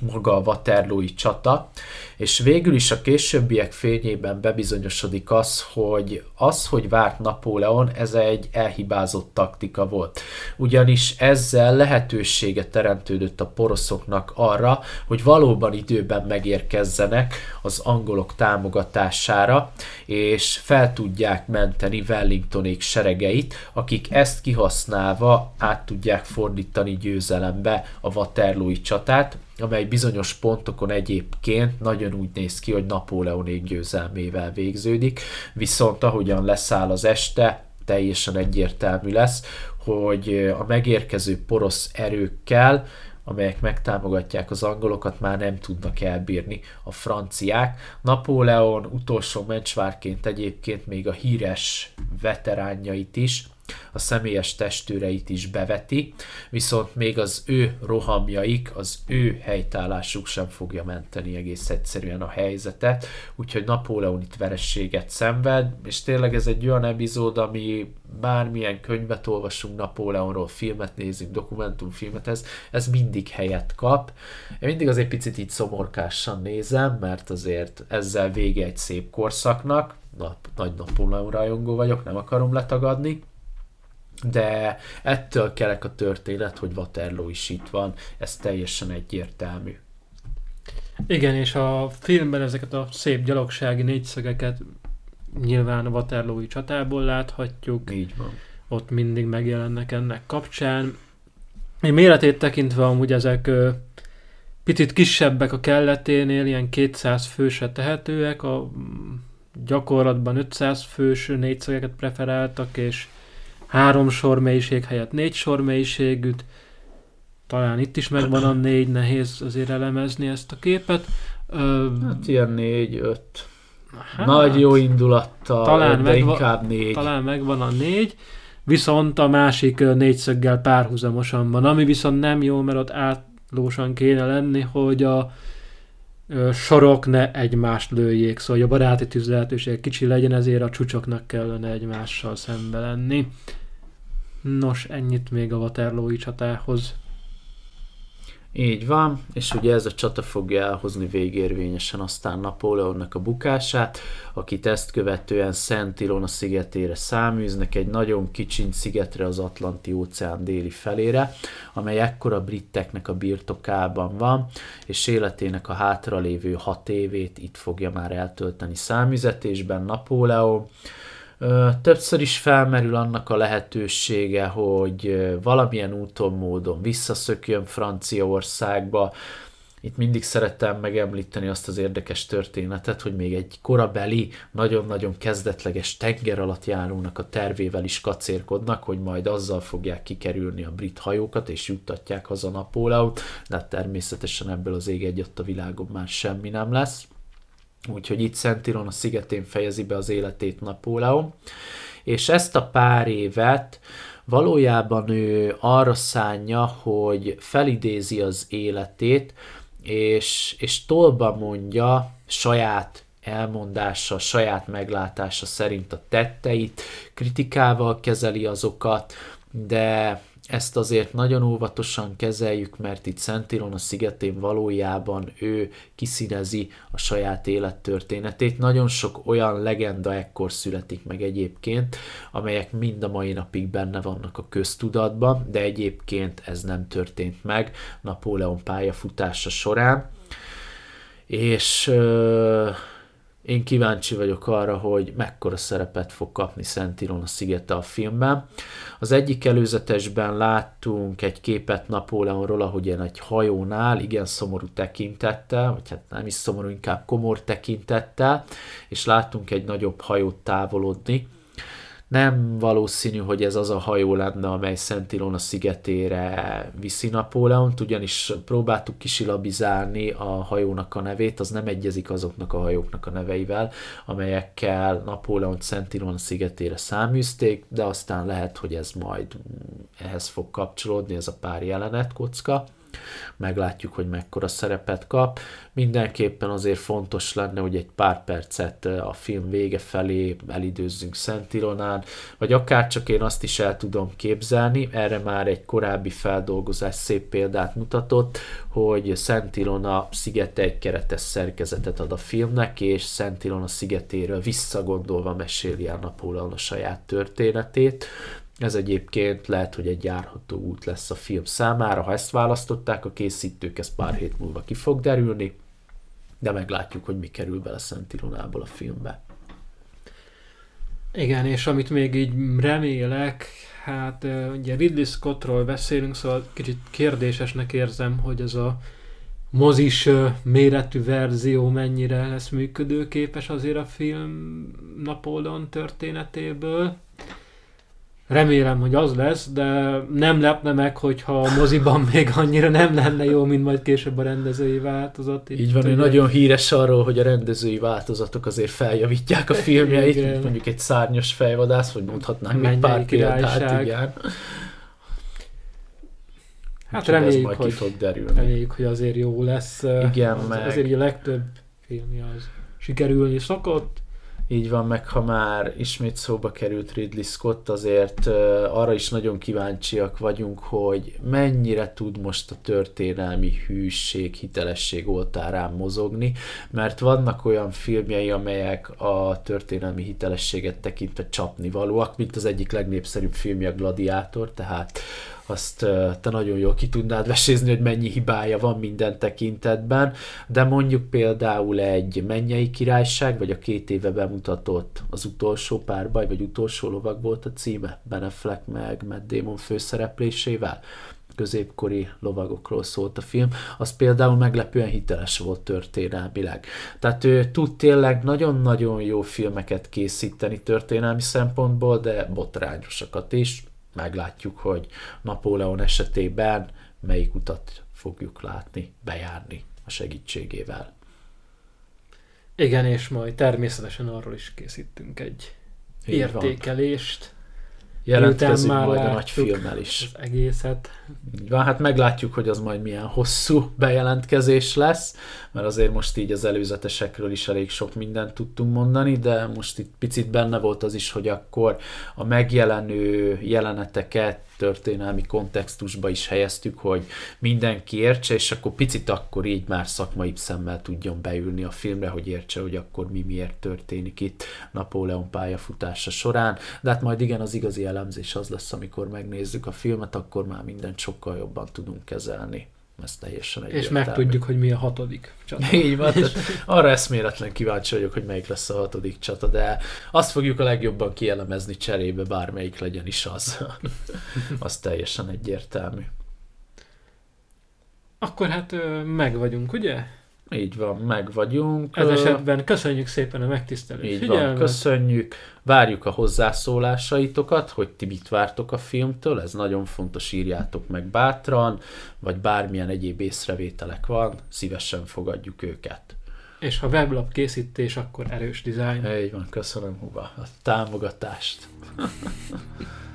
maga a Waterloo-i csata, és végül is a későbbiek fényében bebizonyosodik az, hogy az, hogy várt Napóleon, ez egy elhibázott taktika volt. Ugyanis ezzel lehetősége teremtődött a poroszoknak arra, hogy valóban időben megérkezzenek az angolok támogatására, és fel tudják menteni Wellingtonék seregeit, akik ezt kihasználva át tudják fordítani győzelembe a Waterloo-i csatát, amely bizonyos pontokon egyébként nagyon úgy néz ki, hogy Napóleonék győzelmével végződik, viszont ahogyan leszáll az este, teljesen egyértelmű lesz, hogy eh, a megérkező porosz erőkkel, amelyek megtámogatják az angolokat, már nem tudnak elbírni a franciák. Napóleon utolsó mencsvárként egyébként még a híres veteránjait is, a személyes testőreit is beveti, viszont még az ő rohamjaik, az ő helytállásuk sem fogja menteni egész egyszerűen a helyzetet, úgyhogy Napóleon itt verességet szenved, és tényleg ez egy olyan epizód, ami bármilyen könyvet olvasunk Napóleonról, filmet nézünk, dokumentumfilmet, ez, ez mindig helyet kap. Én mindig azért picit így szomorkásan nézem, mert azért ezzel vége egy szép korszaknak, Nap, nagy Napóleon rajongó vagyok, nem akarom letagadni, de ettől kerek a történet, hogy Waterloo is itt van, ez teljesen egyértelmű. Igen, és a filmben ezeket a szép gyalogsági négyszögeket nyilván a Waterloo-i csatából láthatjuk. Így van. Ott mindig megjelennek ennek kapcsán. Én méretét tekintve amúgy ezek ö, picit kisebbek a kelleténél, ilyen 200 főse tehetőek, a mm, gyakorlatban 500 fős négyszögeket preferáltak, és három sor mélység helyett négy sor mélységűt. Talán itt is megvan a négy, nehéz azért elemezni ezt a képet. Ö, hát ilyen négy-öt. Hát, Nagy jó indulattal, talán de megva- inkább négy. Talán megvan a négy, viszont a másik négyszöggel párhuzamosan van, ami viszont nem jó, mert ott átlósan kéne lenni, hogy a sorok ne egymást lőjék, szóval a baráti tűz kicsi legyen, ezért a csúcsoknak kellene egymással szembe lenni. Nos, ennyit még a Waterloo-i csatához. Így van, és ugye ez a csata fogja elhozni végérvényesen aztán Napóleonnak a bukását, akit ezt követően Szent Ilona szigetére száműznek, egy nagyon kicsiny szigetre az Atlanti óceán déli felére, amely ekkora a briteknek a birtokában van, és életének a hátralévő hat évét itt fogja már eltölteni száműzetésben Napóleon, Többször is felmerül annak a lehetősége, hogy valamilyen úton, módon visszaszökjön Franciaországba. Itt mindig szerettem megemlíteni azt az érdekes történetet, hogy még egy korabeli, nagyon-nagyon kezdetleges tenger alatt járónak a tervével is kacérkodnak, hogy majd azzal fogják kikerülni a brit hajókat, és juttatják haza Napóleont, de hát természetesen ebből az ég egy a világon már semmi nem lesz. Úgyhogy itt Szentiron a szigetén fejezi be az életét Napóleon. És ezt a pár évet valójában ő arra szánja, hogy felidézi az életét, és, és tolba mondja saját elmondása, saját meglátása szerint a tetteit, kritikával kezeli azokat, de ezt azért nagyon óvatosan kezeljük, mert itt Szentilon a szigetén valójában ő kiszínezi a saját élettörténetét. Nagyon sok olyan legenda ekkor születik meg egyébként, amelyek mind a mai napig benne vannak a köztudatban, de egyébként ez nem történt meg Napóleon pályafutása során. És... Euh én kíváncsi vagyok arra, hogy mekkora szerepet fog kapni Szent a szigete a filmben. Az egyik előzetesben láttunk egy képet Napóleonról, ahogyan egy hajónál, igen szomorú tekintettel, vagy hát nem is szomorú, inkább komor tekintettel, és láttunk egy nagyobb hajót távolodni nem valószínű, hogy ez az a hajó lenne, amely Szent Ilona szigetére viszi Napóleont, ugyanis próbáltuk kisilabizálni a hajónak a nevét, az nem egyezik azoknak a hajóknak a neveivel, amelyekkel Napóleont Szent Ilona szigetére száműzték, de aztán lehet, hogy ez majd ehhez fog kapcsolódni, ez a pár jelenet kocka meglátjuk, hogy mekkora szerepet kap. Mindenképpen azért fontos lenne, hogy egy pár percet eh, a film vége felé elidőzzünk Szent Ilonán, vagy akár csak én azt is el tudom képzelni, erre már egy korábbi feldolgozás szép példát mutatott, hogy Szent Ilona szigete egy keretes szerkezetet ad a filmnek, és Szent Ilona szigetéről visszagondolva meséli el Napóleon a saját történetét, ez egyébként lehet, hogy egy járható út lesz a film számára, ha ezt választották a készítők, ez pár hét múlva ki fog derülni, de meglátjuk, hogy mi kerül bele Szent Ilonából a filmbe. Igen, és amit még így remélek, hát ugye Ridley Scottról beszélünk, szóval kicsit kérdésesnek érzem, hogy ez a mozis méretű verzió mennyire lesz működőképes azért a film Napóleon történetéből. Remélem, hogy az lesz, de nem lepne meg, hogyha a moziban még annyira nem lenne jó, mint majd később a rendezői változat. Itt Így van, ugye... nagyon híres arról, hogy a rendezői változatok azért feljavítják a filmjeit, igen. mint mondjuk egy szárnyos fejvadász, vagy mondhatnánk még pár példát, igen. Hát reméljük, majd hogy, ki fog derülni. Reméljük, hogy azért jó lesz. Igen, az, hát meg... Azért a legtöbb filmje az sikerülni szokott, így van, meg ha már ismét szóba került Ridley Scott, azért arra is nagyon kíváncsiak vagyunk, hogy mennyire tud most a történelmi hűség, hitelesség oltárán mozogni, mert vannak olyan filmjei, amelyek a történelmi hitelességet tekintve csapnivalóak, mint az egyik legnépszerűbb filmje a Gladiátor, tehát azt te nagyon jól ki tudnád vesézni, hogy mennyi hibája van minden tekintetben, de mondjuk például egy mennyei királyság, vagy a két éve bemutatott az utolsó párbaj, vagy utolsó lovag volt a címe, Beneflek meg Matt Damon főszereplésével, középkori lovagokról szólt a film, az például meglepően hiteles volt történelmileg. Tehát ő tud tényleg nagyon-nagyon jó filmeket készíteni történelmi szempontból, de botrányosakat is, meglátjuk, hogy Napóleon esetében melyik utat fogjuk látni, bejárni a segítségével. Igen, és majd természetesen arról is készítünk egy Így értékelést. Jelentkezünk már majd a nagy filmmel is. Az egészet. Így van, hát meglátjuk, hogy az majd milyen hosszú bejelentkezés lesz, mert azért most így az előzetesekről is elég sok mindent tudtunk mondani, de most itt picit benne volt az is, hogy akkor a megjelenő jeleneteket történelmi kontextusba is helyeztük, hogy mindenki értse, és akkor picit akkor így már szakmai szemmel tudjon beülni a filmre, hogy értse, hogy akkor mi miért történik itt Napóleon pályafutása során. De hát majd igen, az igazi elemzés az lesz, amikor megnézzük a filmet, akkor már minden sokkal jobban tudunk kezelni. Ez teljesen egyértelmű. És megtudjuk, hogy mi a hatodik csata. <laughs> Így van, és... arra eszméletlen kíváncsi vagyok, hogy melyik lesz a hatodik csata, de azt fogjuk a legjobban kielemezni cserébe, bármelyik legyen is az. <laughs> az teljesen egyértelmű. Akkor hát meg vagyunk, ugye? Így van, meg vagyunk. Ez esetben köszönjük szépen a megtisztelő Így figyelmet. van, köszönjük. Várjuk a hozzászólásaitokat, hogy ti mit vártok a filmtől, ez nagyon fontos, írjátok meg bátran, vagy bármilyen egyéb észrevételek van, szívesen fogadjuk őket. És ha weblap készítés, akkor erős dizájn. Így van, köszönöm Huba a támogatást. <laughs>